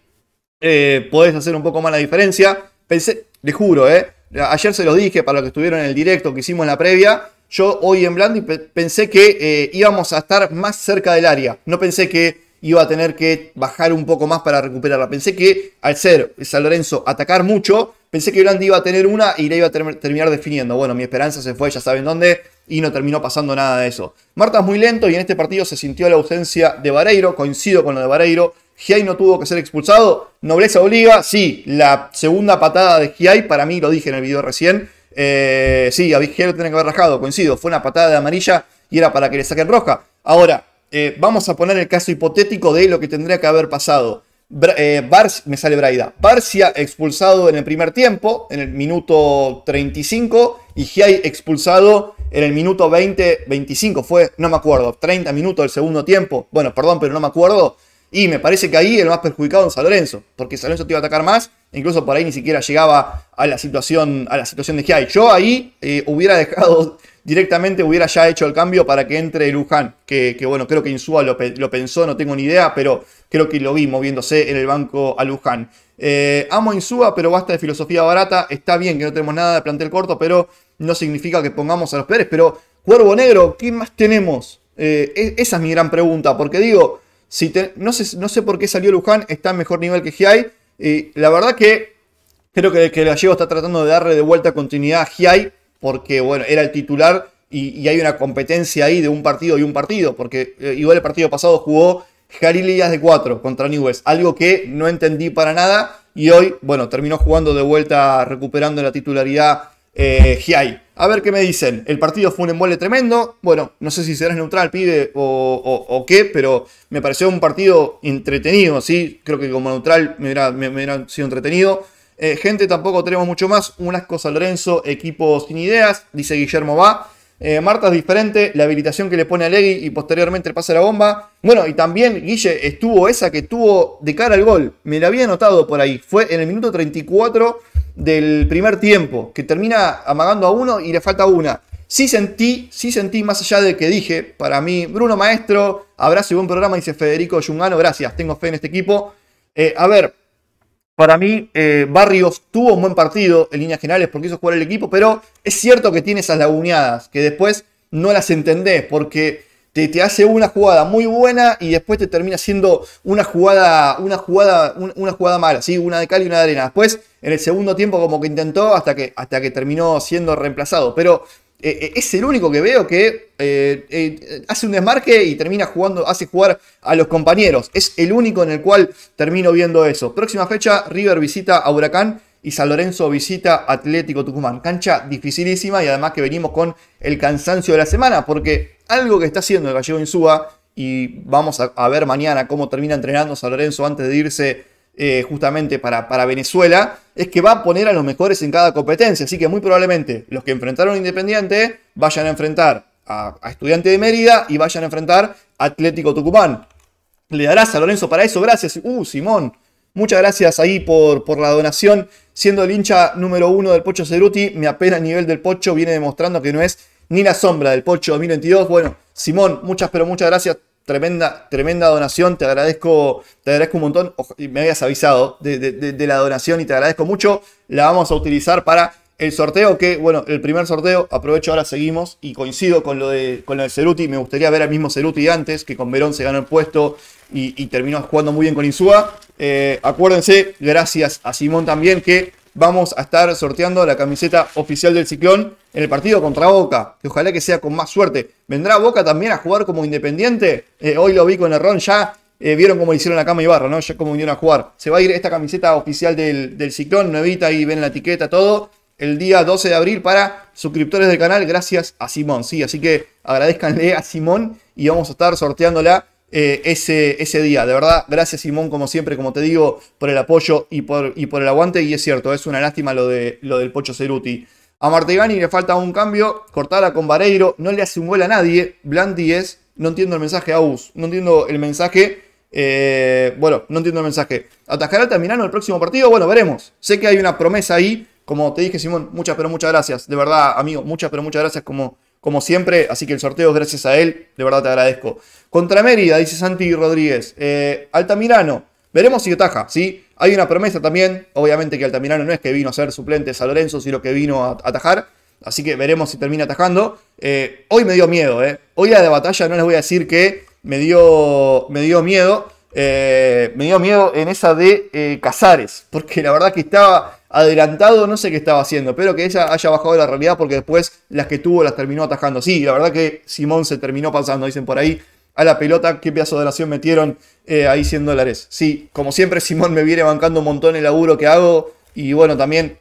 eh, podés hacer un poco más la diferencia. Pensé, les juro, eh, ayer se lo dije para los que estuvieron en el directo que hicimos en la previa. Yo hoy en Blandi pensé que eh, íbamos a estar más cerca del área. No pensé que iba a tener que bajar un poco más para recuperarla. Pensé que al ser San Lorenzo atacar mucho, pensé que Holanda iba a tener una y la iba a terminar definiendo. Bueno, mi esperanza se fue, ya saben dónde, y no terminó pasando nada de eso. Marta es muy lento y en este partido se sintió la ausencia de Vareiro, coincido con lo de Vareiro. Giai no tuvo que ser expulsado. Nobleza obliga, sí, la segunda patada de Giai, para mí lo dije en el video recién. Eh, sí, a Giai tiene que haber rajado, coincido. Fue una patada de amarilla y era para que le saquen roja. Ahora, eh, vamos a poner el caso hipotético de lo que tendría que haber pasado. Eh, me sale Braida. Barcia expulsado en el primer tiempo, en el minuto 35, y Giai expulsado en el minuto 20, 25, fue, no me acuerdo, 30 minutos del segundo tiempo. Bueno, perdón, pero no me acuerdo. Y me parece que ahí el más perjudicado es San Lorenzo, porque San Lorenzo te iba a atacar más, incluso por ahí ni siquiera llegaba a la situación, a la situación de Giai. Yo ahí eh, hubiera dejado directamente hubiera ya hecho el cambio para que entre Luján, que, bueno, creo que Insúa lo, pensó, no tengo ni idea, pero creo que lo vi moviéndose en el banco a Luján. Eh, amo a Insúa, pero basta de filosofía barata, está bien que no tenemos nada de plantel corto, pero no significa que pongamos a los peores, pero Cuervo Negro, ¿qué más tenemos? Eh, e-, esa es mi gran pregunta, porque digo, si no, sé, no sé por qué salió Luján, está en mejor nivel que Giai, y la verdad que creo que, que el gallego está tratando de darle de vuelta continuidad a Giai, porque bueno, era el titular y, hay una competencia ahí de un partido y un partido, porque eh, igual el partido pasado jugó Jari de 4 contra West. algo que no entendí para nada y hoy, bueno, terminó jugando de vuelta, recuperando la titularidad eh, Giai. A ver qué me dicen, el partido fue un embole tremendo, bueno, no sé si serás neutral, pide o, qué, pero me pareció un partido entretenido, ¿sí? Creo que como neutral me hubiera sido entretenido eh, gente, tampoco tenemos mucho más. Un asco San Lorenzo, equipo sin ideas, dice Guillermo Va. Eh, Marta es diferente, la habilitación que le pone a Legui y posteriormente pasa la bomba. Bueno, y también, Guille, estuvo esa que tuvo de cara al gol. Me la había notado por ahí. Fue en el minuto 34 del primer tiempo, que termina amagando a uno y le falta una. Sí sentí, sí sentí, más allá de que dije, para mí, Bruno Maestro, abrazo y buen programa, dice Federico Yungano, gracias, tengo fe en este equipo. Eh, a ver, para mí, eh, Barrios tuvo un buen partido en líneas generales porque hizo jugar el equipo, pero es cierto que tiene esas laguneadas que después no las entendés porque te, hace una jugada muy buena y después te termina siendo una jugada, una jugada, una jugada mala, ¿sí? una de cal y una de arena. Después, en el segundo tiempo, como que intentó hasta que, hasta que terminó siendo reemplazado, pero eh, eh, es el único que veo que eh, hace un desmarque y termina jugando, hace jugar a los compañeros. Es el único en el cual termino viendo eso. Próxima fecha, River visita a Huracán y San Lorenzo visita Atlético Tucumán. Cancha dificilísima y además que venimos con el cansancio de la semana, porque algo que está haciendo el gallego Insúa, y vamos a ver mañana cómo termina entrenando San Lorenzo antes de irse eh, justamente para, para, Venezuela, es que va a poner a los mejores en cada competencia. Así que muy probablemente los que enfrentaron a Independiente vayan a enfrentar a, Estudiante de Mérida y vayan a enfrentar a Atlético Tucumán. Le darás a Lorenzo para eso, gracias. Uh, Simón, muchas gracias ahí por, por la donación. Siendo el hincha número uno del Pocho Ceruti, me apena a nivel del Pocho, viene demostrando que no es ni la sombra del Pocho 2022. Bueno, Simón, muchas pero muchas gracias tremenda, tremenda donación. Te agradezco, te agradezco un montón. Me habías avisado de, la donación y te agradezco mucho. La vamos a utilizar para el sorteo que, bueno, el primer sorteo, aprovecho ahora, seguimos y coincido con lo, de, con Ceruti. Me gustaría ver al mismo Ceruti antes, que con Verón se ganó el puesto y, terminó jugando muy bien con Insúa. Eh, acuérdense, gracias a Simón también, que vamos a estar sorteando la camiseta oficial del Ciclón en el partido contra Boca, que ojalá que sea con más suerte. ¿Vendrá Boca también a jugar como independiente? Eh, hoy lo vi con el Ron ya. Eh, vieron cómo hicieron la cama y barra, ¿no? Ya cómo vinieron a jugar. Se va a ir esta camiseta oficial del, Ciclón, nuevita, ahí ven la etiqueta, todo. El día 12 de abril para suscriptores del canal, gracias a Simón, sí. Así que agradezcanle a Simón y vamos a estar sorteándola eh, ese, ese día. De verdad, gracias Simón, como siempre, como te digo, por el apoyo y por, y por el aguante. Y es cierto, es una lástima lo, de, lo del Pocho Ceruti. A Martegani le falta un cambio, cortala con Vareiro, no le hace un gol a nadie. Bland es, no entiendo el mensaje a no entiendo el mensaje. Eh, bueno, no entiendo el mensaje. a Altamirano el próximo partido? Bueno, veremos. Sé que hay una promesa ahí. Como te dije, Simón, muchas pero muchas gracias. De verdad, amigo, muchas pero muchas gracias como, como siempre. Así que el sorteo es gracias a él. De verdad te agradezco. Contra Mérida, dice Santi Rodríguez. Eh, Altamirano. Veremos si ataja, ¿sí? Hay una promesa también, obviamente que Altamirano no es que vino a ser suplente a Lorenzo, sino que vino a atajar. Así que veremos si termina atajando. Eh, hoy me dio miedo, ¿eh? Hoy la de batalla no les voy a decir que me dio, me dio miedo. Eh, me dio miedo en esa de eh, Casares, porque la verdad que estaba adelantado, no sé qué estaba haciendo, pero que ella haya bajado la realidad porque después las que tuvo las terminó atajando. Sí, la verdad que Simón se terminó pasando, dicen por ahí, a la pelota, qué pedazo de oración metieron eh, ahí 100 dólares. Sí, como siempre Simón me viene bancando un montón el laburo que hago y bueno, también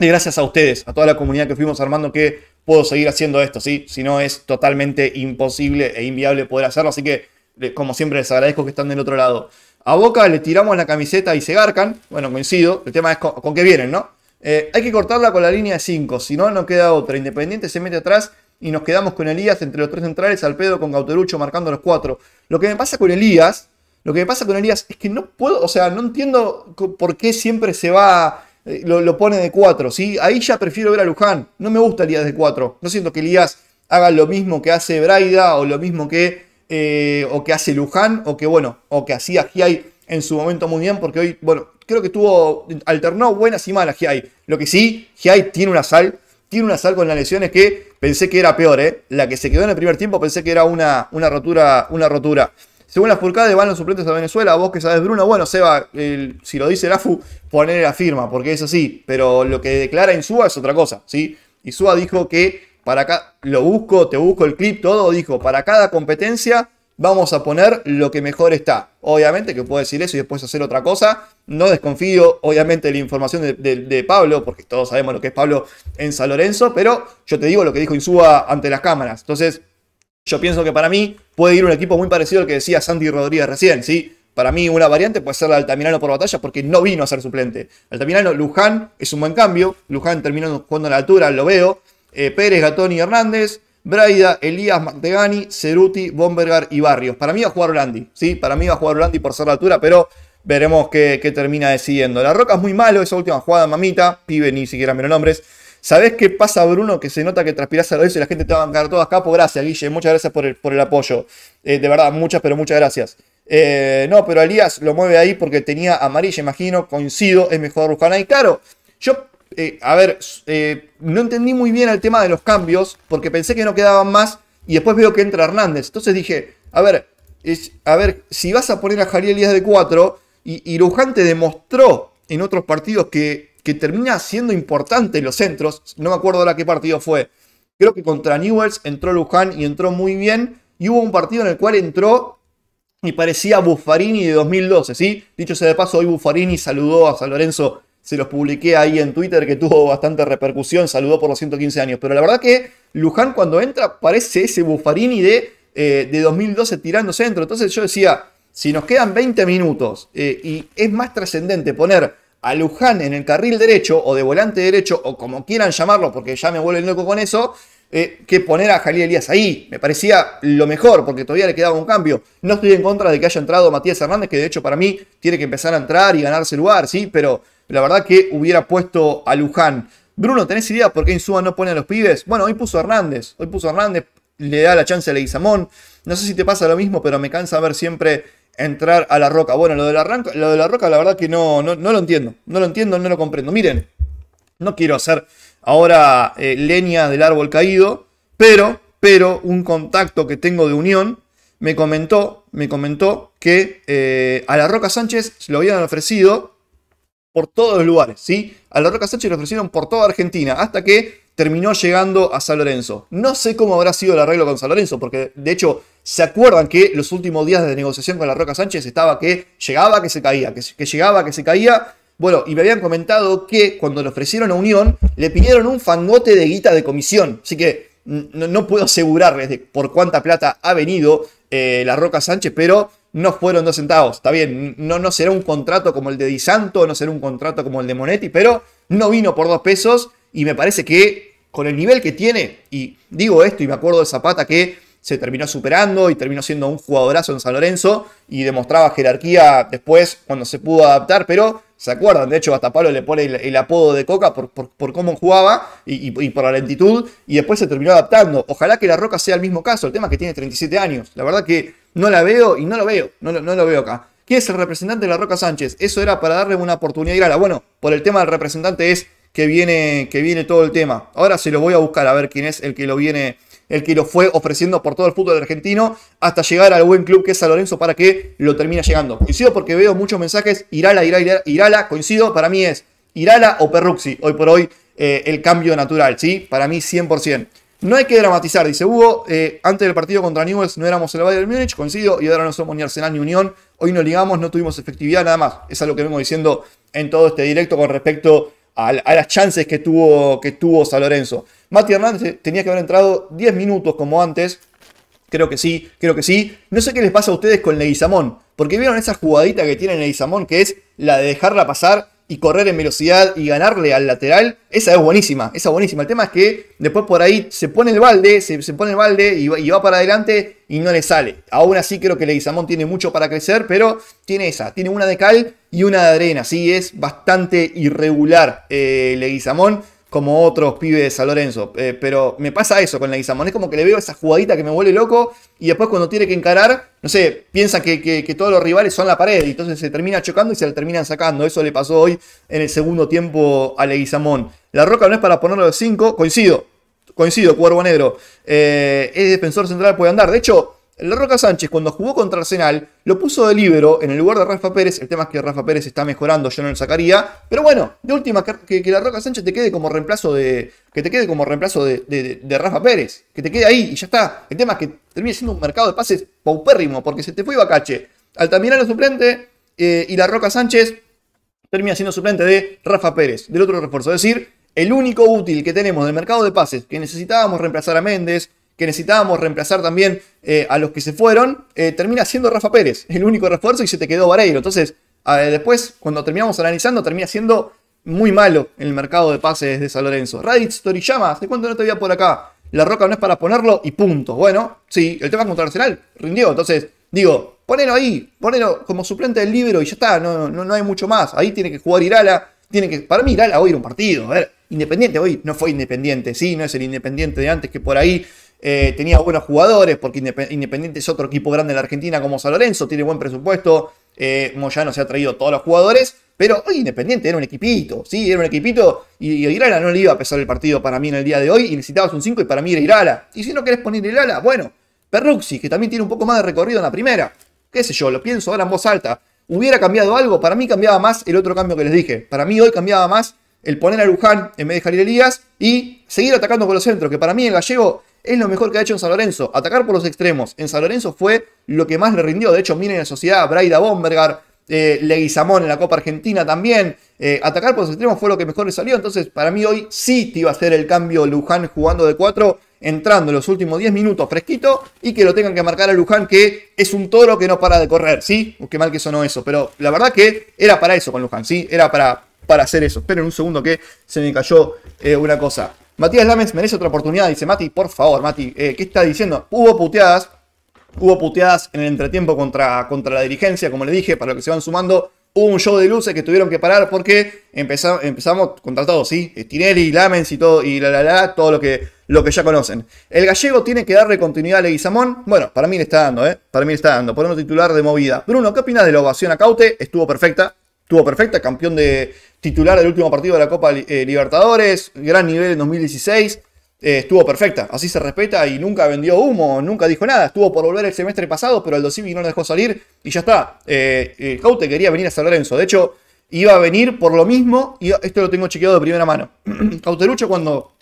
eh, gracias a ustedes, a toda la comunidad que fuimos armando que puedo seguir haciendo esto, ¿sí? Si no es totalmente imposible e inviable poder hacerlo, así que como siempre les agradezco que están del otro lado. A Boca le tiramos la camiseta y se garcan, bueno, coincido, el tema es con, qué vienen, ¿no? Eh, hay que cortarla con la línea de 5, si no, no queda otra. Independiente se mete atrás y nos quedamos con Elías entre los tres centrales, al pedo con Gauterucho, marcando los cuatro. Lo que me pasa con Elías, lo que me pasa con Elías es que no puedo, o sea, no entiendo por qué siempre se va, eh, lo, pone de cuatro, ¿sí? Ahí ya prefiero ver a Luján, no me gusta Elías de cuatro, no siento que Elías haga lo mismo que hace Braida o lo mismo que, eh, o que hace Luján o que, bueno, o que hacía Giai en su momento muy bien, porque hoy, bueno, creo que tuvo, alternó buenas y malas Giai. Lo que sí, Giai tiene una sal tiene un con en las lesiones que pensé que era peor, ¿eh? La que se quedó en el primer tiempo pensé que era una, una rotura, una rotura. Según las purcades van los suplentes a Venezuela. Vos que sabes Bruno, bueno, Seba, el, si lo dice la fu poner la firma, porque es así. Pero lo que declara Insúa es otra cosa, ¿sí? Insúa dijo que para acá, lo busco, te busco el clip, todo. Dijo, para cada competencia vamos a poner lo que mejor está. Obviamente que puedo decir eso y después hacer otra cosa. No desconfío, obviamente, de la información de, Pablo, porque todos sabemos lo que es Pablo en San Lorenzo, pero yo te digo lo que dijo Insúa ante las cámaras. Entonces, yo pienso que para mí puede ir un equipo muy parecido al que decía Sandy Rodríguez recién, ¿sí? Para mí una variante puede ser la Altamirano por batalla porque no vino a ser suplente. Altamirano, Luján es un buen cambio. Luján terminó jugando a la altura, lo veo. Eh, Pérez, Gatón y Hernández. Braida, Elías, Magdegani, Ceruti, Bombergar y Barrios. Para mí va a jugar Blandi, ¿sí? Para mí va a jugar Blandi por ser la altura, pero veremos qué, termina decidiendo. La Roca es muy malo, esa última jugada, mamita, pibe, ni siquiera menos nombres. ¿Sabés qué pasa, Bruno? Que se nota que transpirás a lo eso y la gente te va a bancar todas pues capo. Gracias, Guille, muchas gracias por el, por el apoyo. Eh, de verdad, muchas, pero muchas gracias. Eh, no, pero Elías lo mueve ahí porque tenía amarilla, imagino, coincido, es mejor Rujana. Y claro, yo eh, a ver, eh, no entendí muy bien el tema de los cambios, porque pensé que no quedaban más, y después veo que entra Hernández. Entonces dije, a ver, a ver, si vas a poner a Jariel Elías de 4, y, Luján te demostró en otros partidos que, termina siendo importante los centros, no me acuerdo ahora qué partido fue, creo que contra Newells entró Luján y entró muy bien, y hubo un partido en el cual entró y parecía Buffarini de 2012, ¿sí? Dicho sea de paso, hoy Buffarini saludó a San Lorenzo se los publiqué ahí en Twitter que tuvo bastante repercusión, saludó por los 115 años, pero la verdad que Luján cuando entra parece ese Buffarini de, 2012 eh, tirándose centro, entonces yo decía, si nos quedan 20 minutos eh, y es más trascendente poner a Luján en el carril derecho o de volante derecho o como quieran llamarlo, porque ya me vuelven loco con eso, eh, que poner a Jalil Elías ahí. Me parecía lo mejor, porque todavía le quedaba un cambio. No estoy en contra de que haya entrado Matías Hernández, que de hecho para mí tiene que empezar a entrar y ganarse lugar, ¿sí? Pero la verdad que hubiera puesto a Luján. Bruno, ¿tenés idea por qué Insúa no pone a los pibes? Bueno, hoy puso a Hernández. Hoy puso a Hernández, le da la chance a Leguizamón. No sé si te pasa lo mismo, pero me cansa ver siempre entrar a la roca. Bueno, lo de la, lo de la roca, la verdad que no, no lo entiendo. No lo entiendo, no lo comprendo. Miren, no quiero hacer ahora eh, leña del árbol caído, pero, pero un contacto que tengo de unión me comentó, me comentó que eh, a la Roca Sánchez se lo habían ofrecido por todos los lugares, ¿sí? A la Roca Sánchez lo ofrecieron por toda Argentina, hasta que terminó llegando a San Lorenzo. No sé cómo habrá sido el arreglo con San Lorenzo, porque de hecho, ¿se acuerdan que los últimos días de negociación con la Roca Sánchez estaba que llegaba, que se caía, que llegaba, que se caía? Bueno, y me habían comentado que cuando le ofrecieron a Unión, le pidieron un fangote de guita de comisión. Así que no, puedo asegurarles de por cuánta plata ha venido eh, la Roca Sánchez, pero no fueron dos centavos. Está bien, no, no será un contrato como el de Di Santo, no será un contrato como el de Monetti, pero no vino por dos pesos. Y me parece que con el nivel que tiene, y digo esto y me acuerdo de Zapata que se terminó superando y terminó siendo un jugadorazo en San Lorenzo y demostraba jerarquía después cuando se pudo adaptar, pero se acuerdan, de hecho hasta Pablo le pone el, apodo de Coca por, cómo jugaba y, por la lentitud y después se terminó adaptando. Ojalá que la Roca sea el mismo caso, el tema es que tiene 37 años, la verdad que no la veo y no lo veo, no, no lo veo acá. ¿Quién es el representante de la Roca Sánchez? Eso era para darle una oportunidad y la Bueno, por el tema del representante es que viene, que viene todo el tema. Ahora se lo voy a buscar a ver quién es el que lo viene el que lo fue ofreciendo por todo el fútbol argentino hasta llegar al buen club que es San Lorenzo para que lo termine llegando. Coincido porque veo muchos mensajes, Irala, Irala, Irala, coincido, para mí es Irala o Perruxi, hoy por hoy eh, el cambio natural, ¿sí? Para mí 100%. No hay que dramatizar, dice Hugo, eh, antes del partido contra Newells no éramos el Bayern Múnich, coincido, y ahora no somos ni Arsenal ni Unión, hoy no ligamos, no tuvimos efectividad, nada más. Es lo que vengo diciendo en todo este directo con respecto a, las chances que tuvo, que tuvo San Lorenzo. Mati Hernández tenía que haber entrado 10 minutos como antes. Creo que sí, creo que sí. No sé qué les pasa a ustedes con Leguizamón, porque vieron esa jugadita que tiene Samón, que es la de dejarla pasar y correr en velocidad y ganarle al lateral, esa es buenísima, esa es buenísima. El tema es que después por ahí se pone el balde, se, pone el balde y va, para adelante y no le sale. Aún así creo que Leguizamón tiene mucho para crecer, pero tiene esa, tiene una de cal y una de arena, sí, es bastante irregular eh, Leguizamón como otros pibes de San Lorenzo. Eh, pero me pasa eso con la Es como que le veo esa jugadita que me vuelve loco y después cuando tiene que encarar, no sé, piensa que, todos los rivales son la pared y entonces se termina chocando y se la terminan sacando. Eso le pasó hoy en el segundo tiempo a Leguizamón. La Roca no es para ponerlo de 5, coincido. Coincido, Cuervo Negro. Eh, es defensor central, puede andar. De hecho, la Roca Sánchez, cuando jugó contra Arsenal, lo puso de libero en el lugar de Rafa Pérez. El tema es que Rafa Pérez está mejorando, yo no lo sacaría. Pero bueno, de última, que, la Roca Sánchez te quede como reemplazo de. Que te quede como reemplazo de, Rafa Pérez. Que te quede ahí y ya está. El tema es que termina siendo un mercado de pases paupérrimo, porque se te fue Ibacache. Altamirano suplente eh, y la Roca Sánchez termina siendo suplente de Rafa Pérez, del otro refuerzo. Es decir, el único útil que tenemos del mercado de pases que necesitábamos reemplazar a Méndez que necesitábamos reemplazar también eh, a los que se fueron, eh, termina siendo Rafa Pérez, el único refuerzo y se te quedó Vareiro. Entonces, después, cuando terminamos analizando, termina siendo muy malo en el mercado de pases de San Lorenzo. Raditz Toriyama, ¿hace cuánto no te había por acá? La roca no es para ponerlo y punto. Bueno, sí, el tema contra Arsenal rindió. Entonces, digo, ponelo ahí, ponelo como suplente del libro y ya está, no, no, no hay mucho más. Ahí tiene que jugar Irala. Tiene que, para mí, Irala hoy era un partido. A ver, Independiente hoy no fue Independiente, sí, no es el Independiente de antes que por ahí eh, tenía buenos jugadores, porque Independiente es otro equipo grande en la Argentina como San Lorenzo, tiene buen presupuesto, eh, Moyano se ha traído todos los jugadores, pero hoy Independiente era un equipito, sí, era un equipito, y, a Irala no le iba a pesar el partido para mí en el día de hoy, y necesitabas un 5 y para mí era Irala. Y si no querés poner Irala, bueno, Perruxi, que también tiene un poco más de recorrido en la primera, qué sé yo, lo pienso ahora en voz alta. ¿Hubiera cambiado algo? Para mí cambiaba más el otro cambio que les dije. Para mí hoy cambiaba más el poner a Luján en vez de Jalil Elías y seguir atacando con los centros, que para mí el gallego es lo mejor que ha hecho en San Lorenzo. Atacar por los extremos en San Lorenzo fue lo que más le rindió. De hecho, miren en la sociedad, Braida Bombergar, eh, Leguizamón en la Copa Argentina también. Eh, atacar por los extremos fue lo que mejor le salió. Entonces, para mí hoy sí te iba a hacer el cambio Luján jugando de 4, entrando en los últimos 10 minutos fresquito y que lo tengan que marcar a Luján, que es un toro que no para de correr, ¿sí? Qué mal que sonó eso. Pero la verdad que era para eso con Luján, ¿sí? Era para, para hacer eso. Esperen un segundo que se me cayó eh, una cosa. Matías Lames merece otra oportunidad, dice Mati, por favor, Mati, eh, ¿qué está diciendo? Hubo puteadas, hubo puteadas en el entretiempo contra, contra la dirigencia, como le dije, para lo que se van sumando, hubo un show de luces que tuvieron que parar porque empezamos, empezamos contra ¿sí? Tinelli, Lamens y todo, y la la la, todo lo que, lo que ya conocen. El gallego tiene que darle continuidad a Leguizamón. Bueno, para mí le está dando, ¿eh? Para mí le está dando. Por uno titular de movida. Bruno, ¿qué opinas de la ovación a Caute? Estuvo perfecta. Estuvo perfecta, campeón de, titular del último partido de la Copa eh, Libertadores, gran nivel en 2016. Eh, estuvo perfecta, así se respeta y nunca vendió humo, nunca dijo nada. Estuvo por volver el semestre pasado, pero el y no lo dejó salir y ya está. Eh, Caute quería venir a San Lorenzo, de hecho, iba a venir por lo mismo y esto lo tengo chequeado de primera mano. Cauterucho, cuando,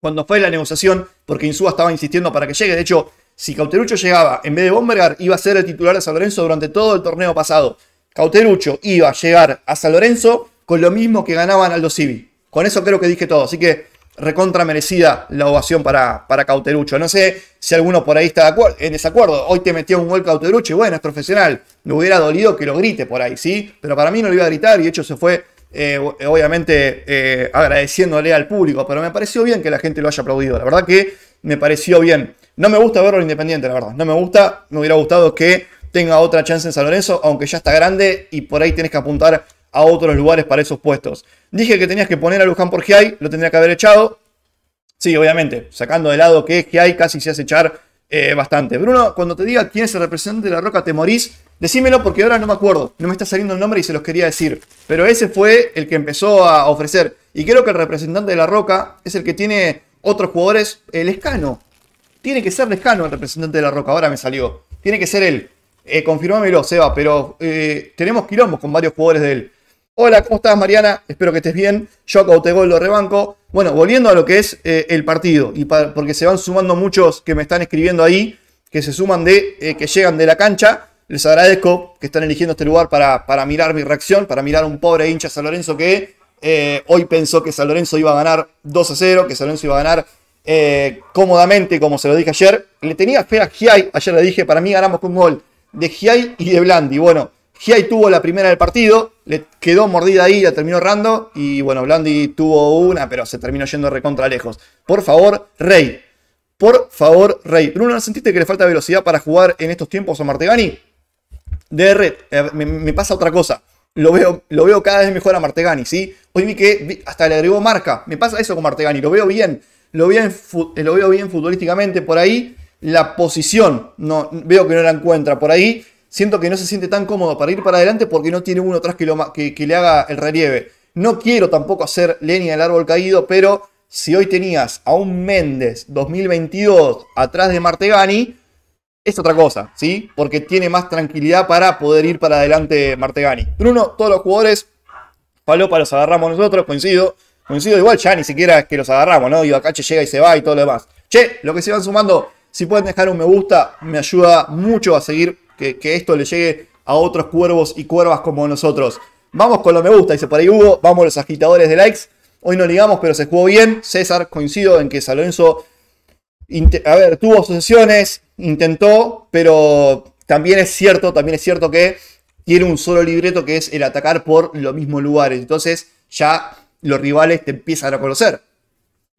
cuando fue la negociación, porque Insúa estaba insistiendo para que llegue, de hecho, si Cauterucho llegaba en vez de Bombergar, iba a ser el titular de San Lorenzo durante todo el torneo pasado. Cauterucho iba a llegar a San Lorenzo con lo mismo que ganaban Aldo Civi. Con eso creo que dije todo. Así que recontra merecida la ovación para, para Cauterucho. No sé si alguno por ahí está de en desacuerdo. Hoy te metió un gol Cauterucho y bueno, es profesional. Me hubiera dolido que lo grite por ahí, ¿sí? Pero para mí no lo iba a gritar y de hecho se fue, eh, obviamente, eh, agradeciéndole al público. Pero me pareció bien que la gente lo haya aplaudido. La verdad que me pareció bien. No me gusta verlo independiente, la verdad. No me gusta. Me hubiera gustado que tenga otra chance en San Lorenzo, aunque ya está grande y por ahí tienes que apuntar a otros lugares para esos puestos. Dije que tenías que poner a Luján por Giai, lo tendría que haber echado. Sí, obviamente, sacando de lado que es Giai casi se hace echar eh, bastante. Bruno, cuando te diga quién es el representante de la Roca, te morís. Decímelo porque ahora no me acuerdo, no me está saliendo el nombre y se los quería decir. Pero ese fue el que empezó a ofrecer. Y creo que el representante de la Roca es el que tiene otros jugadores. El escano. Tiene que ser Lescano el representante de la Roca, ahora me salió. Tiene que ser él. Eh, confirmámelo, Seba, pero eh, tenemos quilombos con varios jugadores de él. Hola, ¿cómo estás Mariana? Espero que estés bien. Yo a gol lo rebanco. Bueno, volviendo a lo que es eh, el partido, y porque se van sumando muchos que me están escribiendo ahí, que se suman de, eh, que llegan de la cancha. Les agradezco que están eligiendo este lugar para, mirar mi reacción, para mirar a un pobre hincha San Lorenzo que eh, hoy pensó que San Lorenzo iba a ganar 2 a 0, que San Lorenzo iba a ganar cómodamente, como se lo dije ayer. Le tenía fe a Giai, ayer le dije, para mí ganamos con un gol de Giai y de Blandi. Bueno, Giai tuvo la primera del partido, le quedó mordida ahí, la terminó rando. Y bueno, Blandi tuvo una, pero se terminó yendo recontra lejos. Por favor, Rey. Por favor, Rey. Bruno, ¿no sentiste que le falta velocidad para jugar en estos tiempos a Martegani? DR, eh, me, pasa otra cosa. Lo veo, lo veo cada vez mejor a Martegani, ¿sí? Hoy vi que hasta le agregó marca. Me pasa eso con Martegani. Lo veo bien. Lo veo, lo veo bien futbolísticamente por ahí. La posición, no, veo que no la encuentra por ahí siento que no se siente tan cómodo para ir para adelante porque no tiene uno atrás que, que, le haga el relieve. No quiero tampoco hacer leña del árbol caído, pero si hoy tenías a un Méndez 2022 atrás de Martegani, es otra cosa, ¿sí? Porque tiene más tranquilidad para poder ir para adelante Martegani. Bruno, todos los jugadores, Palopa los agarramos nosotros, coincido. Coincido igual, ya ni siquiera es que los agarramos, ¿no? Y Bacachi llega y se va y todo lo demás. Che, lo que se van sumando, si pueden dejar un me gusta, me ayuda mucho a seguir que, esto le llegue a otros cuervos y cuervas como nosotros. Vamos con lo me gusta, dice por ahí Hugo. Vamos los agitadores de likes. Hoy no ligamos, pero se jugó bien. César, coincido en que San tuvo sucesiones, intentó, pero también es cierto, también es cierto que tiene un solo libreto que es el atacar por los mismos lugares. Entonces ya los rivales te empiezan a conocer.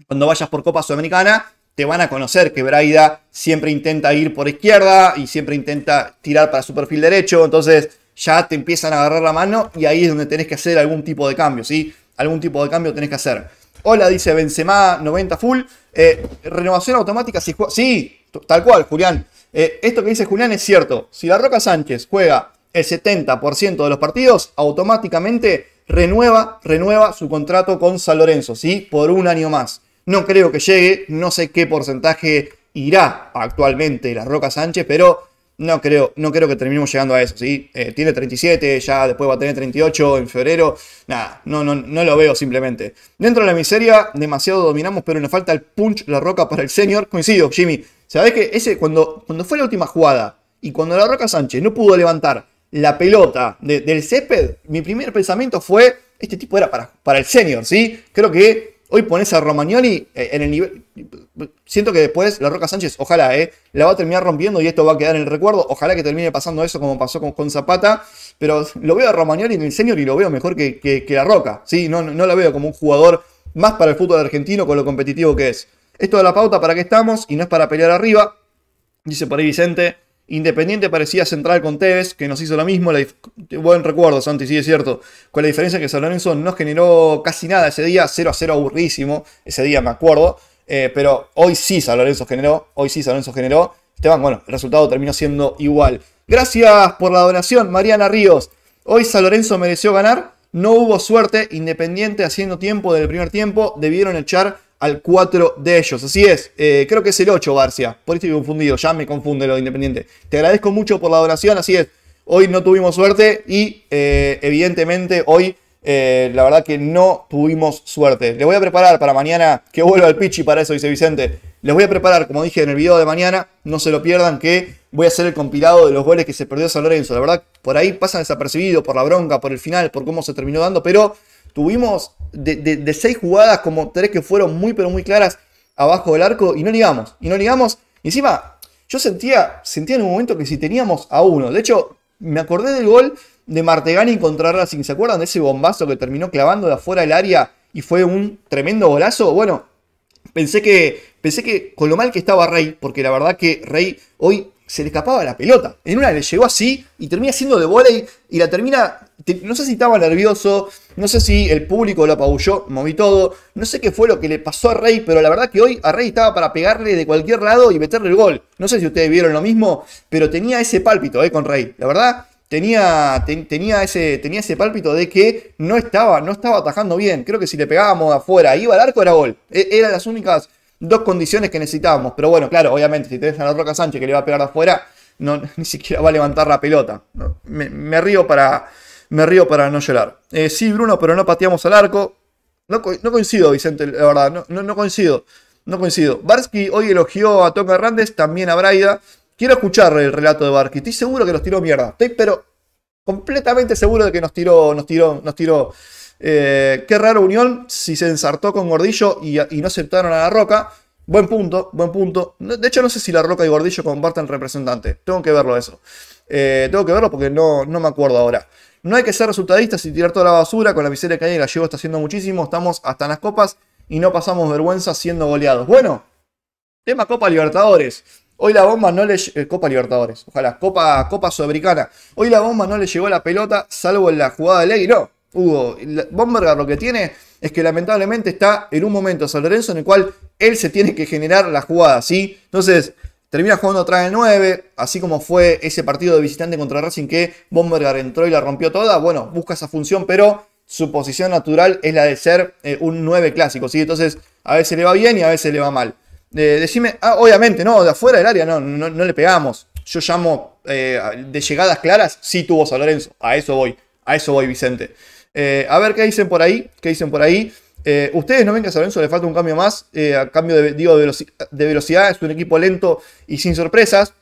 Cuando vayas por Copa Sudamericana, te van a conocer que Braida siempre intenta ir por izquierda y siempre intenta tirar para su perfil derecho, entonces ya te empiezan a agarrar la mano y ahí es donde tenés que hacer algún tipo de cambio, ¿sí? Algún tipo de cambio tenés que hacer. Hola, dice Benzema 90 full. Eh, renovación automática si Sí, tal cual, Julián. Eh, esto que dice Julián es cierto. Si la Roca Sánchez juega el 70% de los partidos, automáticamente renueva, renueva su contrato con San Lorenzo, ¿sí? Por un año más. No creo que llegue, no sé qué porcentaje irá actualmente la Roca Sánchez, pero no creo, no creo que terminemos llegando a eso, ¿sí? Eh, tiene 37, ya después va a tener 38 en febrero. Nada, no, no, no lo veo simplemente. Dentro de la miseria, demasiado dominamos, pero nos falta el punch, la roca para el senior. Coincido, Jimmy. ¿Sabés que ese, cuando, cuando fue la última jugada y cuando la Roca Sánchez no pudo levantar la pelota del césped, mi primer pensamiento fue, este tipo era para, para el senior, ¿sí? Creo que Hoy pones a Romagnoli eh, en el nivel. Siento que después la Roca Sánchez, ojalá, eh, la va a terminar rompiendo y esto va a quedar en el recuerdo. Ojalá que termine pasando eso como pasó con, con Zapata. Pero lo veo a Romagnoli en el senior y lo veo mejor que, que, la Roca. ¿sí? No, no, la veo como un jugador más para el fútbol argentino con lo competitivo que es. Esto de la pauta para que estamos y no es para pelear arriba. Dice por ahí Vicente. Independiente parecía central con Tevez, que nos hizo lo mismo. buen recuerdo, Santi, sí es cierto. Con la diferencia que San Lorenzo no generó casi nada ese día, 0 a 0 aburrísimo. Ese día me acuerdo. Eh, pero hoy sí San Lorenzo generó. Hoy sí San Lorenzo generó. Esteban, bueno, el resultado terminó siendo igual. Gracias por la donación, Mariana Ríos. Hoy San Lorenzo mereció ganar. No hubo suerte. Independiente haciendo tiempo del primer tiempo. Debieron echar al 4 de ellos. Así es, eh, creo que es el 8, Barcia. Por estoy confundido, ya me confunde lo de Independiente. Te agradezco mucho por la donación, así es. Hoy no tuvimos suerte y eh, evidentemente hoy eh, la verdad que no tuvimos suerte. Les voy a preparar para mañana, que vuelva al Pichi para eso, dice Vicente. Les voy a preparar, como dije en el video de mañana, no se lo pierdan, que voy a hacer el compilado de los goles que se perdió San Lorenzo. La verdad, por ahí pasan desapercibidos, por la bronca, por el final, por cómo se terminó dando, pero tuvimos de, seis jugadas, como tres que fueron muy, pero muy claras abajo del arco y no ligamos, y no ligamos. Y encima, yo sentía, sentía en un momento que si teníamos a uno, de hecho, me acordé del gol de Martegani contra Racing, ¿se acuerdan de ese bombazo que terminó clavando de afuera del área y fue un tremendo golazo? Bueno, pensé que, pensé que con lo mal que estaba Rey, porque la verdad que Rey hoy se le escapaba la pelota. En una le llegó así y termina siendo de volei y la termina no sé si estaba nervioso, no sé si el público lo apabulló, moví todo, no sé qué fue lo que le pasó a Rey, pero la verdad que hoy a Rey estaba para pegarle de cualquier lado y meterle el gol. No sé si ustedes vieron lo mismo, pero tenía ese pálpito eh, con Rey. La verdad, tenía, tenía, ese, tenía ese pálpito de que no estaba, no estaba atajando bien. Creo que si le pegábamos afuera, iba al arco, era gol. E, eran las únicas dos condiciones que necesitábamos. Pero bueno, claro, obviamente, si tenés a la Roca Sánchez que le va a pegar afuera, no, ni siquiera va a levantar la pelota. Me, me río para me río para no llorar. Eh, sí, Bruno, pero no pateamos al arco. No, coincido, Vicente, la verdad, no, coincido. No coincido. Barsky hoy elogió a Tom Hernández, también a Braida. Quiero escuchar el relato de Barsky. Estoy seguro que nos tiró mierda. Estoy, pero completamente seguro de que nos tiró, nos tiró, nos tiró. Eh, qué rara unión si se ensartó con Gordillo y, no aceptaron a La Roca. Buen punto, buen punto. De hecho, no sé si La Roca y Gordillo comparten representante. Tengo que verlo eso. Eh, tengo que verlo porque no, no me acuerdo ahora. No hay que ser resultadistas y tirar toda la basura. Con la miseria que hay, la gallego está haciendo muchísimo. Estamos hasta en las copas y no pasamos vergüenza siendo goleados. Bueno, tema Copa Libertadores. Hoy la bomba no le. Eh, Copa Libertadores, ojalá. Copa, Copa Sudamericana. Hoy la bomba no le llegó la pelota, salvo en la jugada de ley. No, Hugo. Bomberger lo que tiene es que lamentablemente está en un momento San en el cual él se tiene que generar la jugada, ¿sí? Entonces, Termina jugando atrás el 9, así como fue ese partido de visitante contra Racing que Bomberger entró y la rompió toda. Bueno, busca esa función, pero su posición natural es la de ser eh, un 9 clásico, ¿sí? Entonces, a veces le va bien y a veces le va mal. Eh, decime, ah, obviamente, no, de afuera del área no, no, le pegamos. Yo llamo eh, de llegadas claras, sí tuvo San Lorenzo. A eso voy, a eso voy, Vicente. a ver qué dicen por ahí, qué dicen por ahí. Eh, ustedes no ven que a San Lorenzo le falta un cambio más, eh, a cambio de, velocidad, es un equipo lento y sin sorpresas.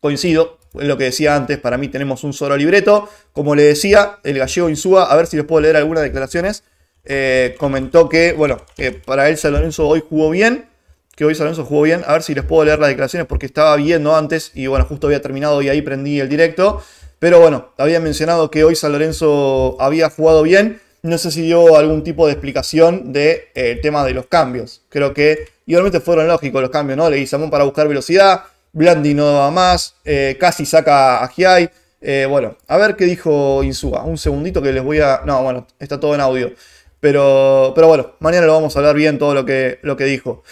Coincido, en lo que decía antes, para mí tenemos un solo libreto. Como le decía, el gallego Insúa, a ver si les puedo leer algunas declaraciones, eh, comentó que, bueno, para él San Lorenzo hoy jugó bien, que hoy San jugó bien, a ver si les puedo leer las declaraciones porque estaba viendo antes y bueno, justo había terminado y ahí prendí el directo. Pero bueno, había mencionado que hoy San Lorenzo había jugado bien no sé si dio algún tipo de explicación del eh, tema de los cambios. Creo que igualmente fueron lógicos los cambios, ¿no? Le Samón para buscar velocidad, Blandi no daba más, eh, casi saca a Giai. Eh, bueno, a ver qué dijo Insúa. Un segundito que les voy a... No, bueno, está todo en audio. Pero, pero bueno, mañana lo vamos a hablar bien todo lo que, lo que dijo.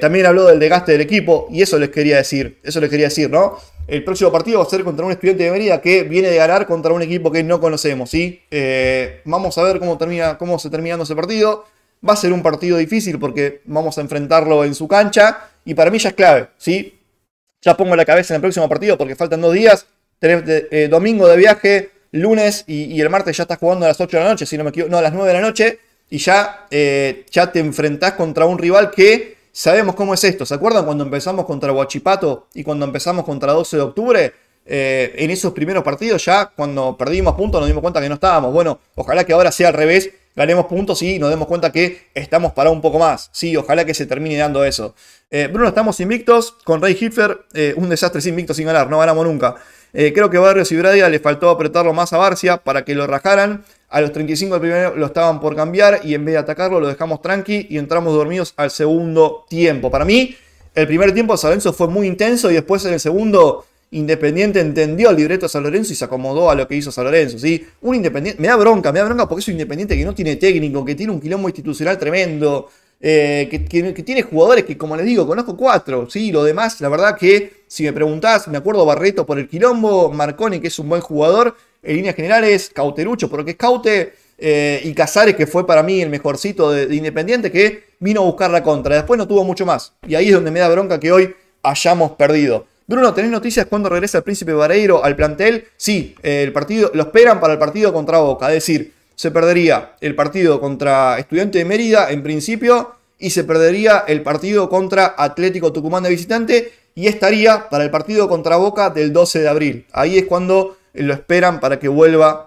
también habló del desgaste del equipo y eso les quería decir, eso les quería decir, ¿no? El próximo partido va a ser contra un estudiante de Mérida que viene de ganar contra un equipo que no conocemos, ¿sí? Eh, vamos a ver cómo, termina, cómo se termina ese partido. Va a ser un partido difícil porque vamos a enfrentarlo en su cancha y para mí ya es clave, ¿sí? Ya pongo la cabeza en el próximo partido porque faltan dos días. Eh, domingo de viaje, lunes y, el martes ya estás jugando a las 8 de la noche, no a las 9 de la noche y ya, eh, ya te enfrentás contra un rival que sabemos cómo es esto. ¿Se acuerdan cuando empezamos contra Huachipato y cuando empezamos contra 12 de octubre? Eh, en esos primeros partidos ya cuando perdimos puntos nos dimos cuenta que no estábamos. Bueno, ojalá que ahora sea al revés, ganemos puntos y nos demos cuenta que estamos para un poco más. Sí, ojalá que se termine dando eso. Eh, Bruno, estamos invictos con Rey Hitler, eh, un desastre sin invicto sin ganar, no ganamos nunca. creo que Barrios y Bradia le faltó apretarlo más a Barcia para que lo rajaran a los 35 del primero lo estaban por cambiar y en vez de atacarlo lo dejamos tranqui y entramos dormidos al segundo tiempo. Para mí, el primer tiempo San Lorenzo fue muy intenso y después en el segundo Independiente entendió el libreto de San Lorenzo y se acomodó a lo que hizo San Lorenzo. ¿sí? Un Independiente, me da bronca, me da bronca porque es un Independiente que no tiene técnico, que tiene un quilombo institucional tremendo, eh, que, tiene jugadores que, como les digo, conozco cuatro. ¿sí? Lo demás, la verdad que, si me preguntás, me acuerdo Barreto por el quilombo, Marconi, que es un buen jugador, en líneas generales, Cauterucho, porque es Caute eh, y Casares, que fue para mí el mejorcito de, Independiente, que vino a buscar la contra. Después no tuvo mucho más. Y ahí es donde me da bronca que hoy hayamos perdido. Bruno, ¿tenés noticias cuando regresa el Príncipe Vareiro al plantel? Sí, eh, el partido, lo esperan para el partido contra Boca. Es decir, se perdería el partido contra Estudiante de Mérida, en principio, y se perdería el partido contra Atlético Tucumán de visitante y estaría para el partido contra Boca del 12 de abril. Ahí es cuando lo esperan para que vuelva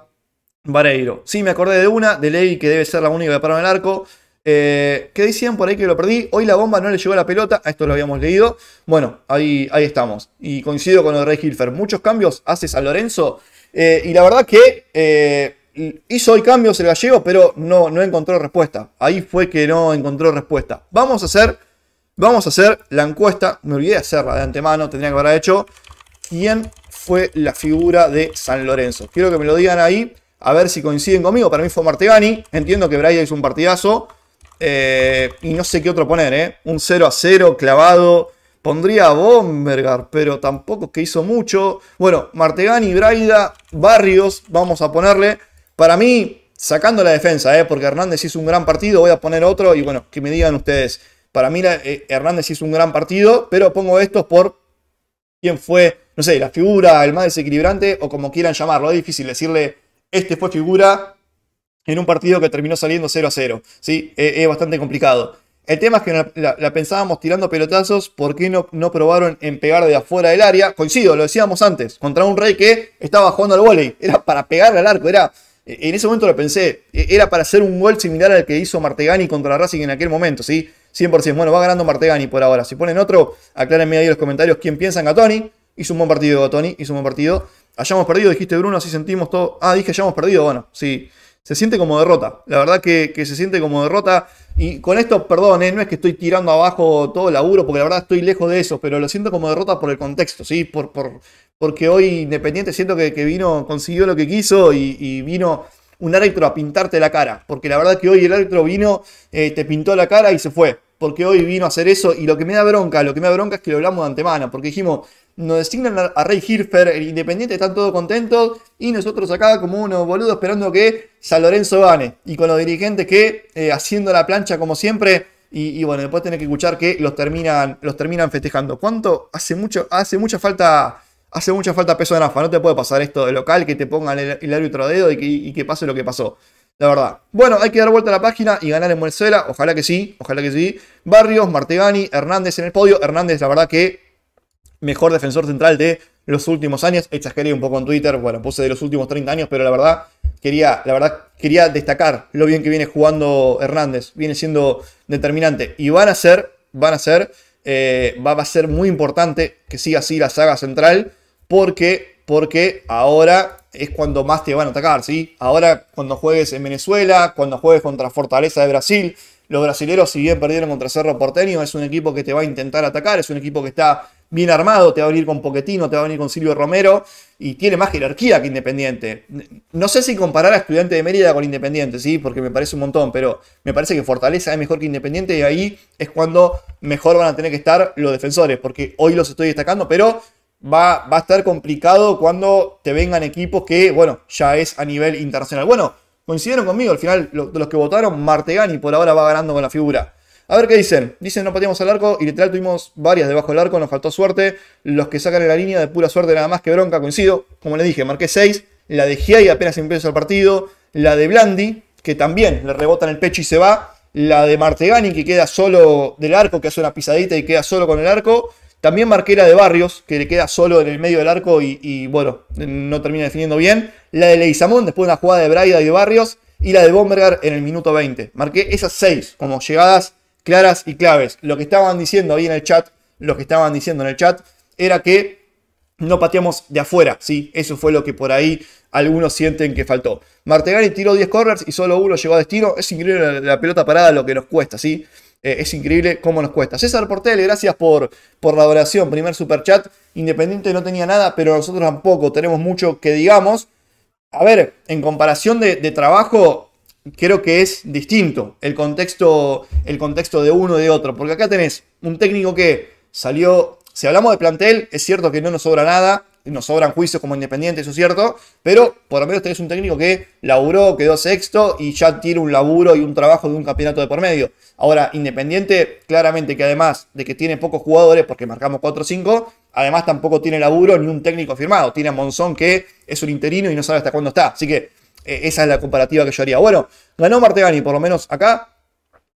Vareiro. Sí, me acordé de una, de Ley, que debe ser la única que en el arco. Eh, que decían por ahí que lo perdí. Hoy la bomba no le llegó a la pelota. A esto lo habíamos leído. Bueno, ahí, ahí estamos. Y coincido con el Rey Hilfer. Muchos cambios hace San Lorenzo. Eh, y la verdad que eh, hizo hoy cambios el gallego, pero no, no encontró respuesta. Ahí fue que no encontró respuesta. Vamos a hacer. Vamos a hacer la encuesta. Me olvidé de hacerla de antemano. Tendría que haber hecho. ¿Quién fue la figura de San Lorenzo. Quiero que me lo digan ahí, a ver si coinciden conmigo. Para mí fue Martegani. Entiendo que Braida hizo un partidazo. Eh, y no sé qué otro poner, ¿eh? Un 0 a 0 clavado. Pondría a Bombergar, pero tampoco que hizo mucho. Bueno, Martegani, Braida, Barrios, vamos a ponerle. Para mí, sacando la defensa, ¿eh? porque Hernández hizo un gran partido, voy a poner otro y bueno, que me digan ustedes. Para mí, eh, Hernández hizo un gran partido, pero pongo estos por quién fue no sé, la figura, el más desequilibrante o como quieran llamarlo. Es difícil decirle, este fue figura en un partido que terminó saliendo 0 a 0. ¿sí? Es, bastante complicado. El tema es que la, pensábamos tirando pelotazos, ¿por qué no, no, probaron en pegar de afuera del área? Coincido, lo decíamos antes, contra un rey que estaba jugando al volei, era para pegarle al arco, era... E, en ese momento lo pensé, e, era para hacer un gol similar al que hizo Martegani contra Racing en aquel momento, ¿sí? 100%. Bueno, va ganando Martegani por ahora. Si ponen otro, aclárenme ahí en los comentarios quién piensan a hizo un buen partido Tony, hizo un buen partido. Hayamos perdido, dijiste Bruno, así sentimos todo. Ah, dije hayamos perdido, bueno, sí. Se siente como derrota. La verdad que, se siente como derrota. Y con esto, perdón, eh, no es que estoy tirando abajo todo el laburo, porque la verdad estoy lejos de eso, pero lo siento como derrota por el contexto, ¿sí? Por, porque hoy Independiente siento que, vino, consiguió lo que quiso y, vino un árbitro a pintarte la cara. Porque la verdad que hoy el árbitro vino, eh, te pintó la cara y se fue. Porque hoy vino a hacer eso. Y lo que me da bronca, lo que me da bronca es que lo hablamos de antemano. Porque dijimos, nos designan a Rey Hirfer, el Independiente están todos contentos y nosotros acá como unos boludos esperando que San Lorenzo gane. Y con los dirigentes que eh, haciendo la plancha como siempre y, bueno, después tener que escuchar que los terminan, los terminan festejando. ¿Cuánto? Hace, mucho, hace mucha falta... Hace mucha falta peso de Nafa. no te puede pasar esto de local, que te pongan el, árbitro de dedo y que, y que pase lo que pasó la verdad. Bueno, hay que dar vuelta a la página y ganar en Venezuela, ojalá que sí, ojalá que sí. Barrios, Martegani, Hernández en el podio, Hernández la verdad que mejor defensor central de los últimos años. Exageré un poco en Twitter, bueno, puse de los últimos 30 años, pero la verdad quería, la verdad quería destacar lo bien que viene jugando Hernández, viene siendo determinante y van a ser, van a ser, eh, va, a ser muy importante que siga así la saga central porque, porque ahora es cuando más te van a atacar, ¿sí? Ahora cuando juegues en Venezuela, cuando juegues contra Fortaleza de Brasil, los brasileros si bien perdieron contra Cerro Porteño, es un equipo que te va a intentar atacar, es un equipo que está bien armado, te va a venir con Poquetino, te va a venir con Silvio Romero y tiene más jerarquía que Independiente. No sé si comparar a Estudiante de Mérida con Independiente, ¿sí? Porque me parece un montón, pero me parece que Fortaleza es mejor que Independiente y ahí es cuando mejor van a tener que estar los defensores, porque hoy los estoy destacando, pero va, a estar complicado cuando te vengan equipos que, bueno, ya es a nivel internacional. Bueno, coincidieron conmigo, al final de los que votaron, Martegani por ahora va ganando con la figura. A ver qué dicen. Dicen no pateamos al arco y literal tuvimos varias debajo del arco, nos faltó suerte. Los que sacan en la línea de pura suerte nada más que bronca, coincido. Como le dije, marqué 6. La de Giai apenas empieza el partido. La de Blandi, que también le rebota en el pecho y se va. La de Martegani, que queda solo del arco, que hace una pisadita y queda solo con el arco. También marqué la de Barrios, que le queda solo en el medio del arco y, bueno, no termina definiendo bien. La de Leizamón, después de una jugada de Braida y de Barrios. Y la de Bomberger en el minuto 20. Marqué esas 6 como llegadas claras y claves. Lo que estaban diciendo ahí en el chat, lo que estaban diciendo en el chat, era que no pateamos de afuera, ¿sí? Eso fue lo que por ahí algunos sienten que faltó. Martegani tiró 10 corners y solo uno llegó a destino. Es increíble la, pelota parada lo que nos cuesta, ¿sí? Eh, es increíble cómo nos cuesta. César Portel, gracias por, por la oración. Primer super chat. Independiente no tenía nada, pero nosotros tampoco tenemos mucho que digamos. A ver, en comparación de trabajo, creo que es distinto el contexto, el contexto de uno y de otro. Porque acá tenés un técnico que salió. Si hablamos de plantel, es cierto que no nos sobra nada. Nos sobran juicios como independiente, eso es cierto. Pero por lo menos tenés un técnico que laburó, quedó sexto y ya tiene un laburo y un trabajo de un campeonato de por medio. Ahora, Independiente, claramente que además de que tiene pocos jugadores, porque marcamos 4 5, además tampoco tiene laburo ni un técnico firmado. Tiene a Monzón que es un interino y no sabe hasta cuándo está. Así que eh, esa es la comparativa que yo haría. Bueno, ganó Martegani, por lo menos acá.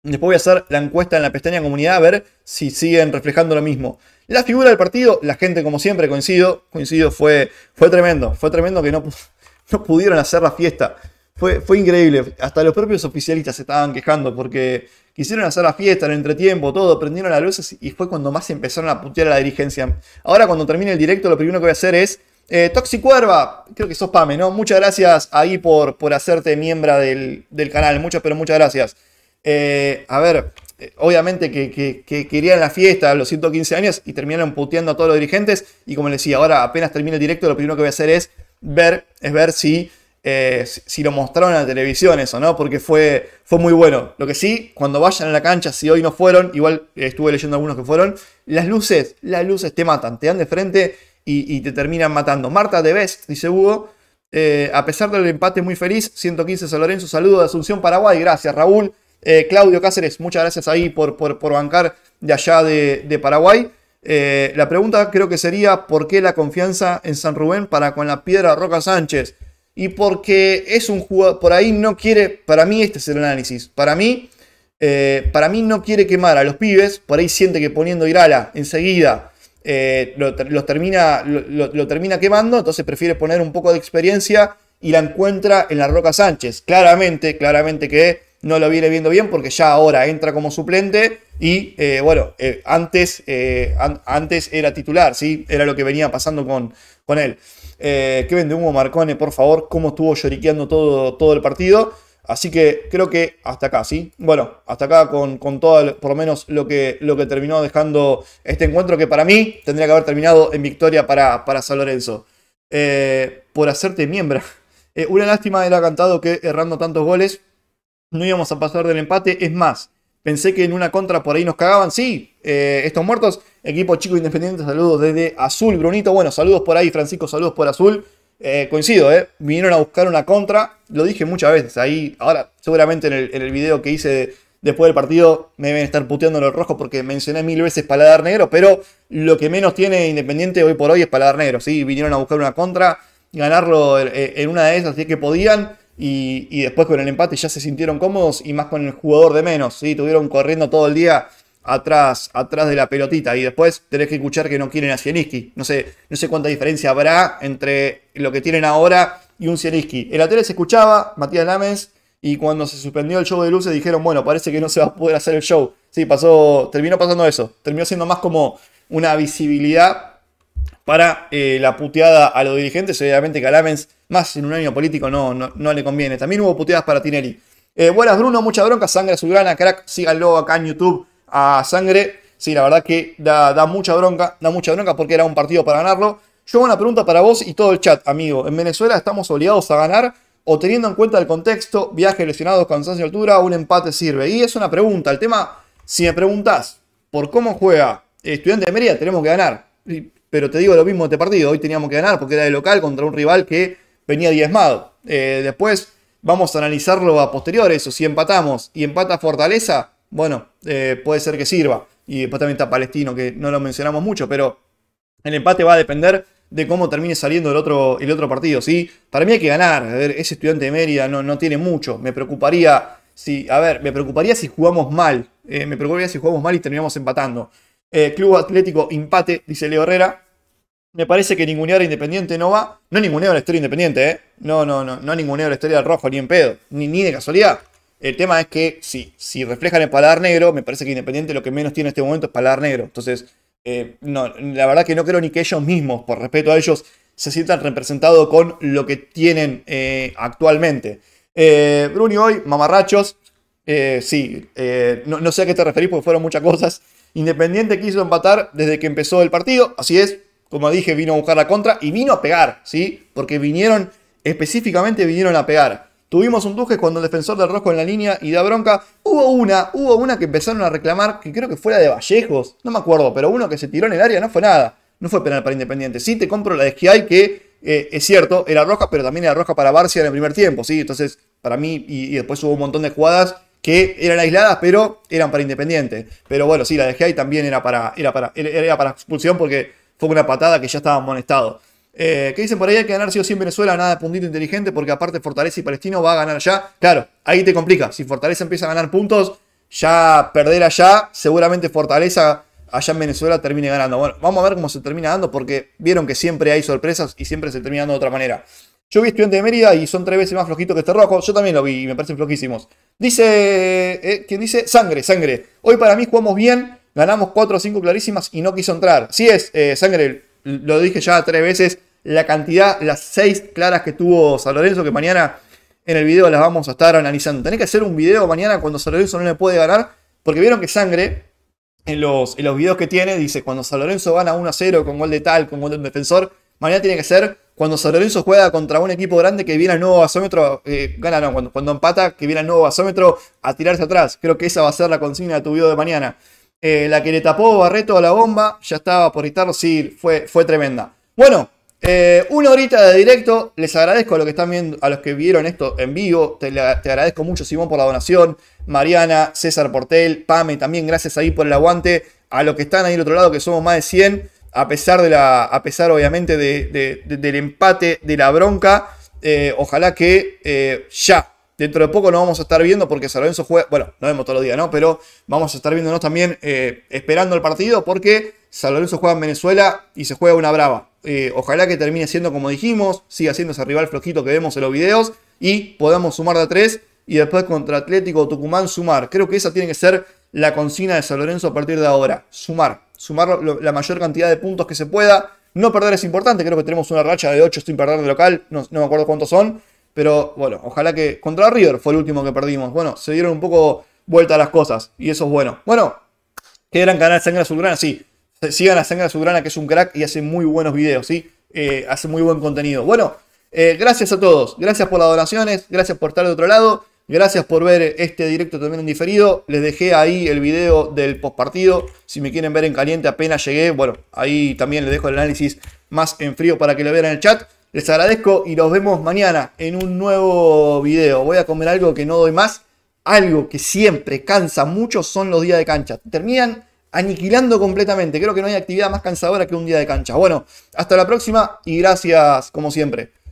Después voy a hacer la encuesta en la pestaña comunidad a ver si siguen reflejando lo mismo. La figura del partido, la gente como siempre, coincido, coincido, fue, fue tremendo. Fue tremendo que no, no pudieron hacer la fiesta. Fue, fue increíble. Hasta los propios oficialistas se estaban quejando porque quisieron hacer la fiesta, el entretiempo, todo, prendieron las luces y fue cuando más empezaron a putear a la dirigencia. Ahora cuando termine el directo lo primero que voy a hacer es eh, Toxicuerva, creo que sos Pame, ¿no? Muchas gracias ahí por, por hacerte miembro del, canal. Muchas, pero muchas gracias. Eh, a ver, eh, obviamente que, que, querían la fiesta a los 115 años y terminaron puteando a todos los dirigentes. Y como les decía, ahora apenas termino el directo, lo primero que voy a hacer es ver, es ver si, si, lo mostraron en la televisión eso, ¿no? Porque fue, fue muy bueno. Lo que sí, cuando vayan a la cancha, si hoy no fueron, igual estuve leyendo algunos que fueron, las luces, las luces te matan, te dan de frente y, te terminan matando. Marta de Best, dice Hugo, eh, a pesar del empate muy feliz, 115 San Lorenzo, saludo de Asunción, Paraguay, gracias Raúl. Eh, Claudio Cáceres, muchas gracias ahí por, por, bancar de allá de, Paraguay. Eh, la pregunta creo que sería, ¿por qué la confianza en San Rubén para con la piedra Roca Sánchez? Y porque es un jugador, por ahí no quiere, para mí este es el análisis, para mí, para mí no quiere quemar a los pibes, por ahí siente que poniendo Irala enseguida eh, lo, termina, lo, termina quemando, entonces prefiere poner un poco de experiencia y la encuentra en la Roca Sánchez. Claramente, claramente que no lo viene viendo bien porque ya ahora entra como suplente y eh, bueno, eh, antes, antes era titular, ¿sí? era lo que venía pasando con, con él. Eh, Kevin de Marcone, por favor, cómo estuvo lloriqueando todo, todo el partido. Así que creo que hasta acá, ¿sí? Bueno, hasta acá con, todo, por lo menos lo que, lo que terminó dejando este encuentro, que para mí tendría que haber terminado en victoria para, para San Lorenzo. Eh, por hacerte miembro. Eh, una lástima era cantado que errando tantos goles no íbamos a pasar del empate. Es más, pensé que en una contra por ahí nos cagaban. Sí, eh, estos muertos. Equipo chico independiente, saludos desde Azul, Brunito. Bueno, saludos por ahí, Francisco, saludos por Azul. Eh, coincido, eh. vinieron a buscar una contra, lo dije muchas veces, ahí, ahora seguramente en el, video que hice después del partido me deben estar puteando los rojos porque mencioné mil veces paladar negro, pero lo que menos tiene Independiente hoy por hoy es paladar negro, ¿sí? vinieron a buscar una contra, ganarlo en, una de esas, si es que podían, y, después con el empate ya se sintieron cómodos y más con el jugador de menos, ¿sí? tuvieron corriendo todo el día atrás, atrás de la pelotita. Y después tenés que escuchar que no quieren a Sieniski. No sé, no sé cuánta diferencia habrá entre lo que tienen ahora y un Sieniski. la tele se escuchaba, Matías Lamens y cuando se suspendió el show de luces dijeron, bueno, parece que no se va a poder hacer el show. Sí, pasó, terminó pasando eso. Terminó siendo más como una visibilidad para eh, la puteada a los dirigentes. Obviamente que a Lamens más en un año político, no, no, le conviene. También hubo puteadas para Tinelli. Eh, buenas, Bruno, mucha bronca, sangre azulgrana, crack, síganlo acá en YouTube a sangre. Sí, la verdad que da, mucha bronca, da mucha bronca porque era un partido para ganarlo. Yo hago una pregunta para vos y todo el chat, amigo. ¿En Venezuela estamos obligados a ganar o teniendo en cuenta el contexto, viaje, lesionados, cansancio, altura, un empate sirve? Y es una pregunta. El tema, si me preguntás por cómo juega Estudiante de Mérida, tenemos que ganar. Pero te digo lo mismo de este partido. Hoy teníamos que ganar porque era de local contra un rival que venía diezmado. Eh, después vamos a analizarlo a posteriores. eso si empatamos y empata Fortaleza, bueno, eh, puede ser que sirva. Y después también está Palestino, que no lo mencionamos mucho, pero el empate va a depender de cómo termine saliendo el otro, el otro partido. ¿sí? Para mí hay que ganar. A ver, ese estudiante de Mérida no, tiene mucho. Me preocuparía si, a ver, me preocuparía si jugamos mal. Eh, me preocuparía si jugamos mal y terminamos empatando. Eh, Club Atlético, empate, dice Leo Herrera. Me parece que ningunear a Independiente no va. No ningún a la historia Independiente, ¿eh? No, no, no. No ninguneo la historia del Rojo, ni en pedo. Ni, ni de casualidad. El tema es que sí, si reflejan el paladar negro, me parece que Independiente lo que menos tiene en este momento es paladar negro. Entonces, eh, no, la verdad que no creo ni que ellos mismos, por respeto a ellos, se sientan representados con lo que tienen eh, actualmente. Eh, Bruni hoy, mamarrachos. sí, no, no, sé a qué te referís porque fueron muchas cosas. Independiente quiso empatar desde que empezó el partido, así es. Como dije, vino a buscar la contra y vino a pegar, ¿sí? Porque vinieron, específicamente vinieron a pegar. Tuvimos un tuje cuando el defensor de rojo en la línea y da bronca. Hubo una, hubo una que empezaron a reclamar, que creo que fue la de Vallejos, no me acuerdo, pero uno que se tiró en el área no fue nada. No fue penal para Independiente. Sí te compro la de hay que eh, es cierto, era roja, pero también era roja para Barcia en el primer tiempo, ¿sí? Entonces, para mí, y, después hubo un montón de jugadas que eran aisladas, pero eran para Independiente. Pero bueno, sí, la de Gi también era para, era para, era para expulsión porque fue una patada que ya estaba amonestado. Eh, ¿Qué dicen por ahí hay que ganar si o sí en Venezuela, nada de puntito inteligente, porque aparte Fortaleza y Palestino va a ganar ya. Claro, ahí te complica. Si Fortaleza empieza a ganar puntos, ya perder allá, seguramente Fortaleza allá en Venezuela termine ganando. Bueno, vamos a ver cómo se termina dando, porque vieron que siempre hay sorpresas y siempre se termina dando de otra manera. Yo vi estudiante de Mérida y son tres veces más flojitos que este rojo. Yo también lo vi y me parecen floquísimos Dice. Eh, eh, ¿Quién dice? Sangre, sangre. Hoy para mí jugamos bien, ganamos 4 o 5 clarísimas y no quiso entrar. Sí es, Sangre sangre lo dije ya tres veces, la cantidad, las seis claras que tuvo San Lorenzo, que mañana en el video las vamos a estar analizando. Tenés que hacer un video mañana cuando San Lorenzo no le puede ganar, porque vieron que Sangre, en los, en los videos que tiene, dice cuando San Lorenzo gana 1 a 0 con gol de tal, con gol de un defensor, mañana tiene que ser cuando San Lorenzo juega contra un equipo grande que viene al nuevo basómetro, eh, gana no, cuando, cuando empata, que viene al nuevo basómetro a tirarse atrás. Creo que esa va a ser la consigna de tu video de mañana. Eh, la que le tapó Barreto a la bomba, ya estaba por estar sí, fue, fue tremenda. Bueno, eh, una horita de directo, les agradezco a los que están viendo, a los que vieron esto en vivo, te, agradezco mucho Simón por la donación, Mariana, César Portel, Pame, también gracias ahí por el aguante, a los que están ahí al otro lado, que somos más de 100, a pesar, de la, a pesar obviamente de, del empate, de la bronca, eh, ojalá que ya Dentro de poco nos vamos a estar viendo porque San Lorenzo juega, bueno, no vemos todos los días, ¿no? Pero vamos a estar viéndonos también eh, esperando el partido porque San Lorenzo juega en Venezuela y se juega una brava. Eh, ojalá que termine siendo como dijimos, siga siendo ese rival flojito que vemos en los videos y podamos sumar de tres y después contra Atlético Tucumán sumar. Creo que esa tiene que ser la consigna de San Lorenzo a partir de ahora, sumar, sumar la mayor cantidad de puntos que se pueda. No perder es importante, creo que tenemos una racha de 8 estoy perder de local, no me acuerdo cuántos son, pero bueno, ojalá que contra River fue el último que perdimos. Bueno, se dieron un poco vuelta a las cosas y eso es bueno. Bueno, ¿qué gran canal Sangre Azulgrana, sí. Sigan a Sangre Azulgrana que es un crack y hace muy buenos videos, ¿sí? Eh, hace muy buen contenido. Bueno, eh, gracias a todos. Gracias por las donaciones, gracias por estar de otro lado. Gracias por ver este directo también en diferido. Les dejé ahí el video del postpartido. Si me quieren ver en caliente apenas llegué, bueno, ahí también les dejo el análisis más en frío para que lo vean en el chat. Les agradezco y nos vemos mañana en un nuevo video. Voy a comer algo que no doy más. Algo que siempre cansa mucho son los días de cancha. Terminan aniquilando completamente. Creo que no hay actividad más cansadora que un día de cancha. Bueno, hasta la próxima y gracias como siempre.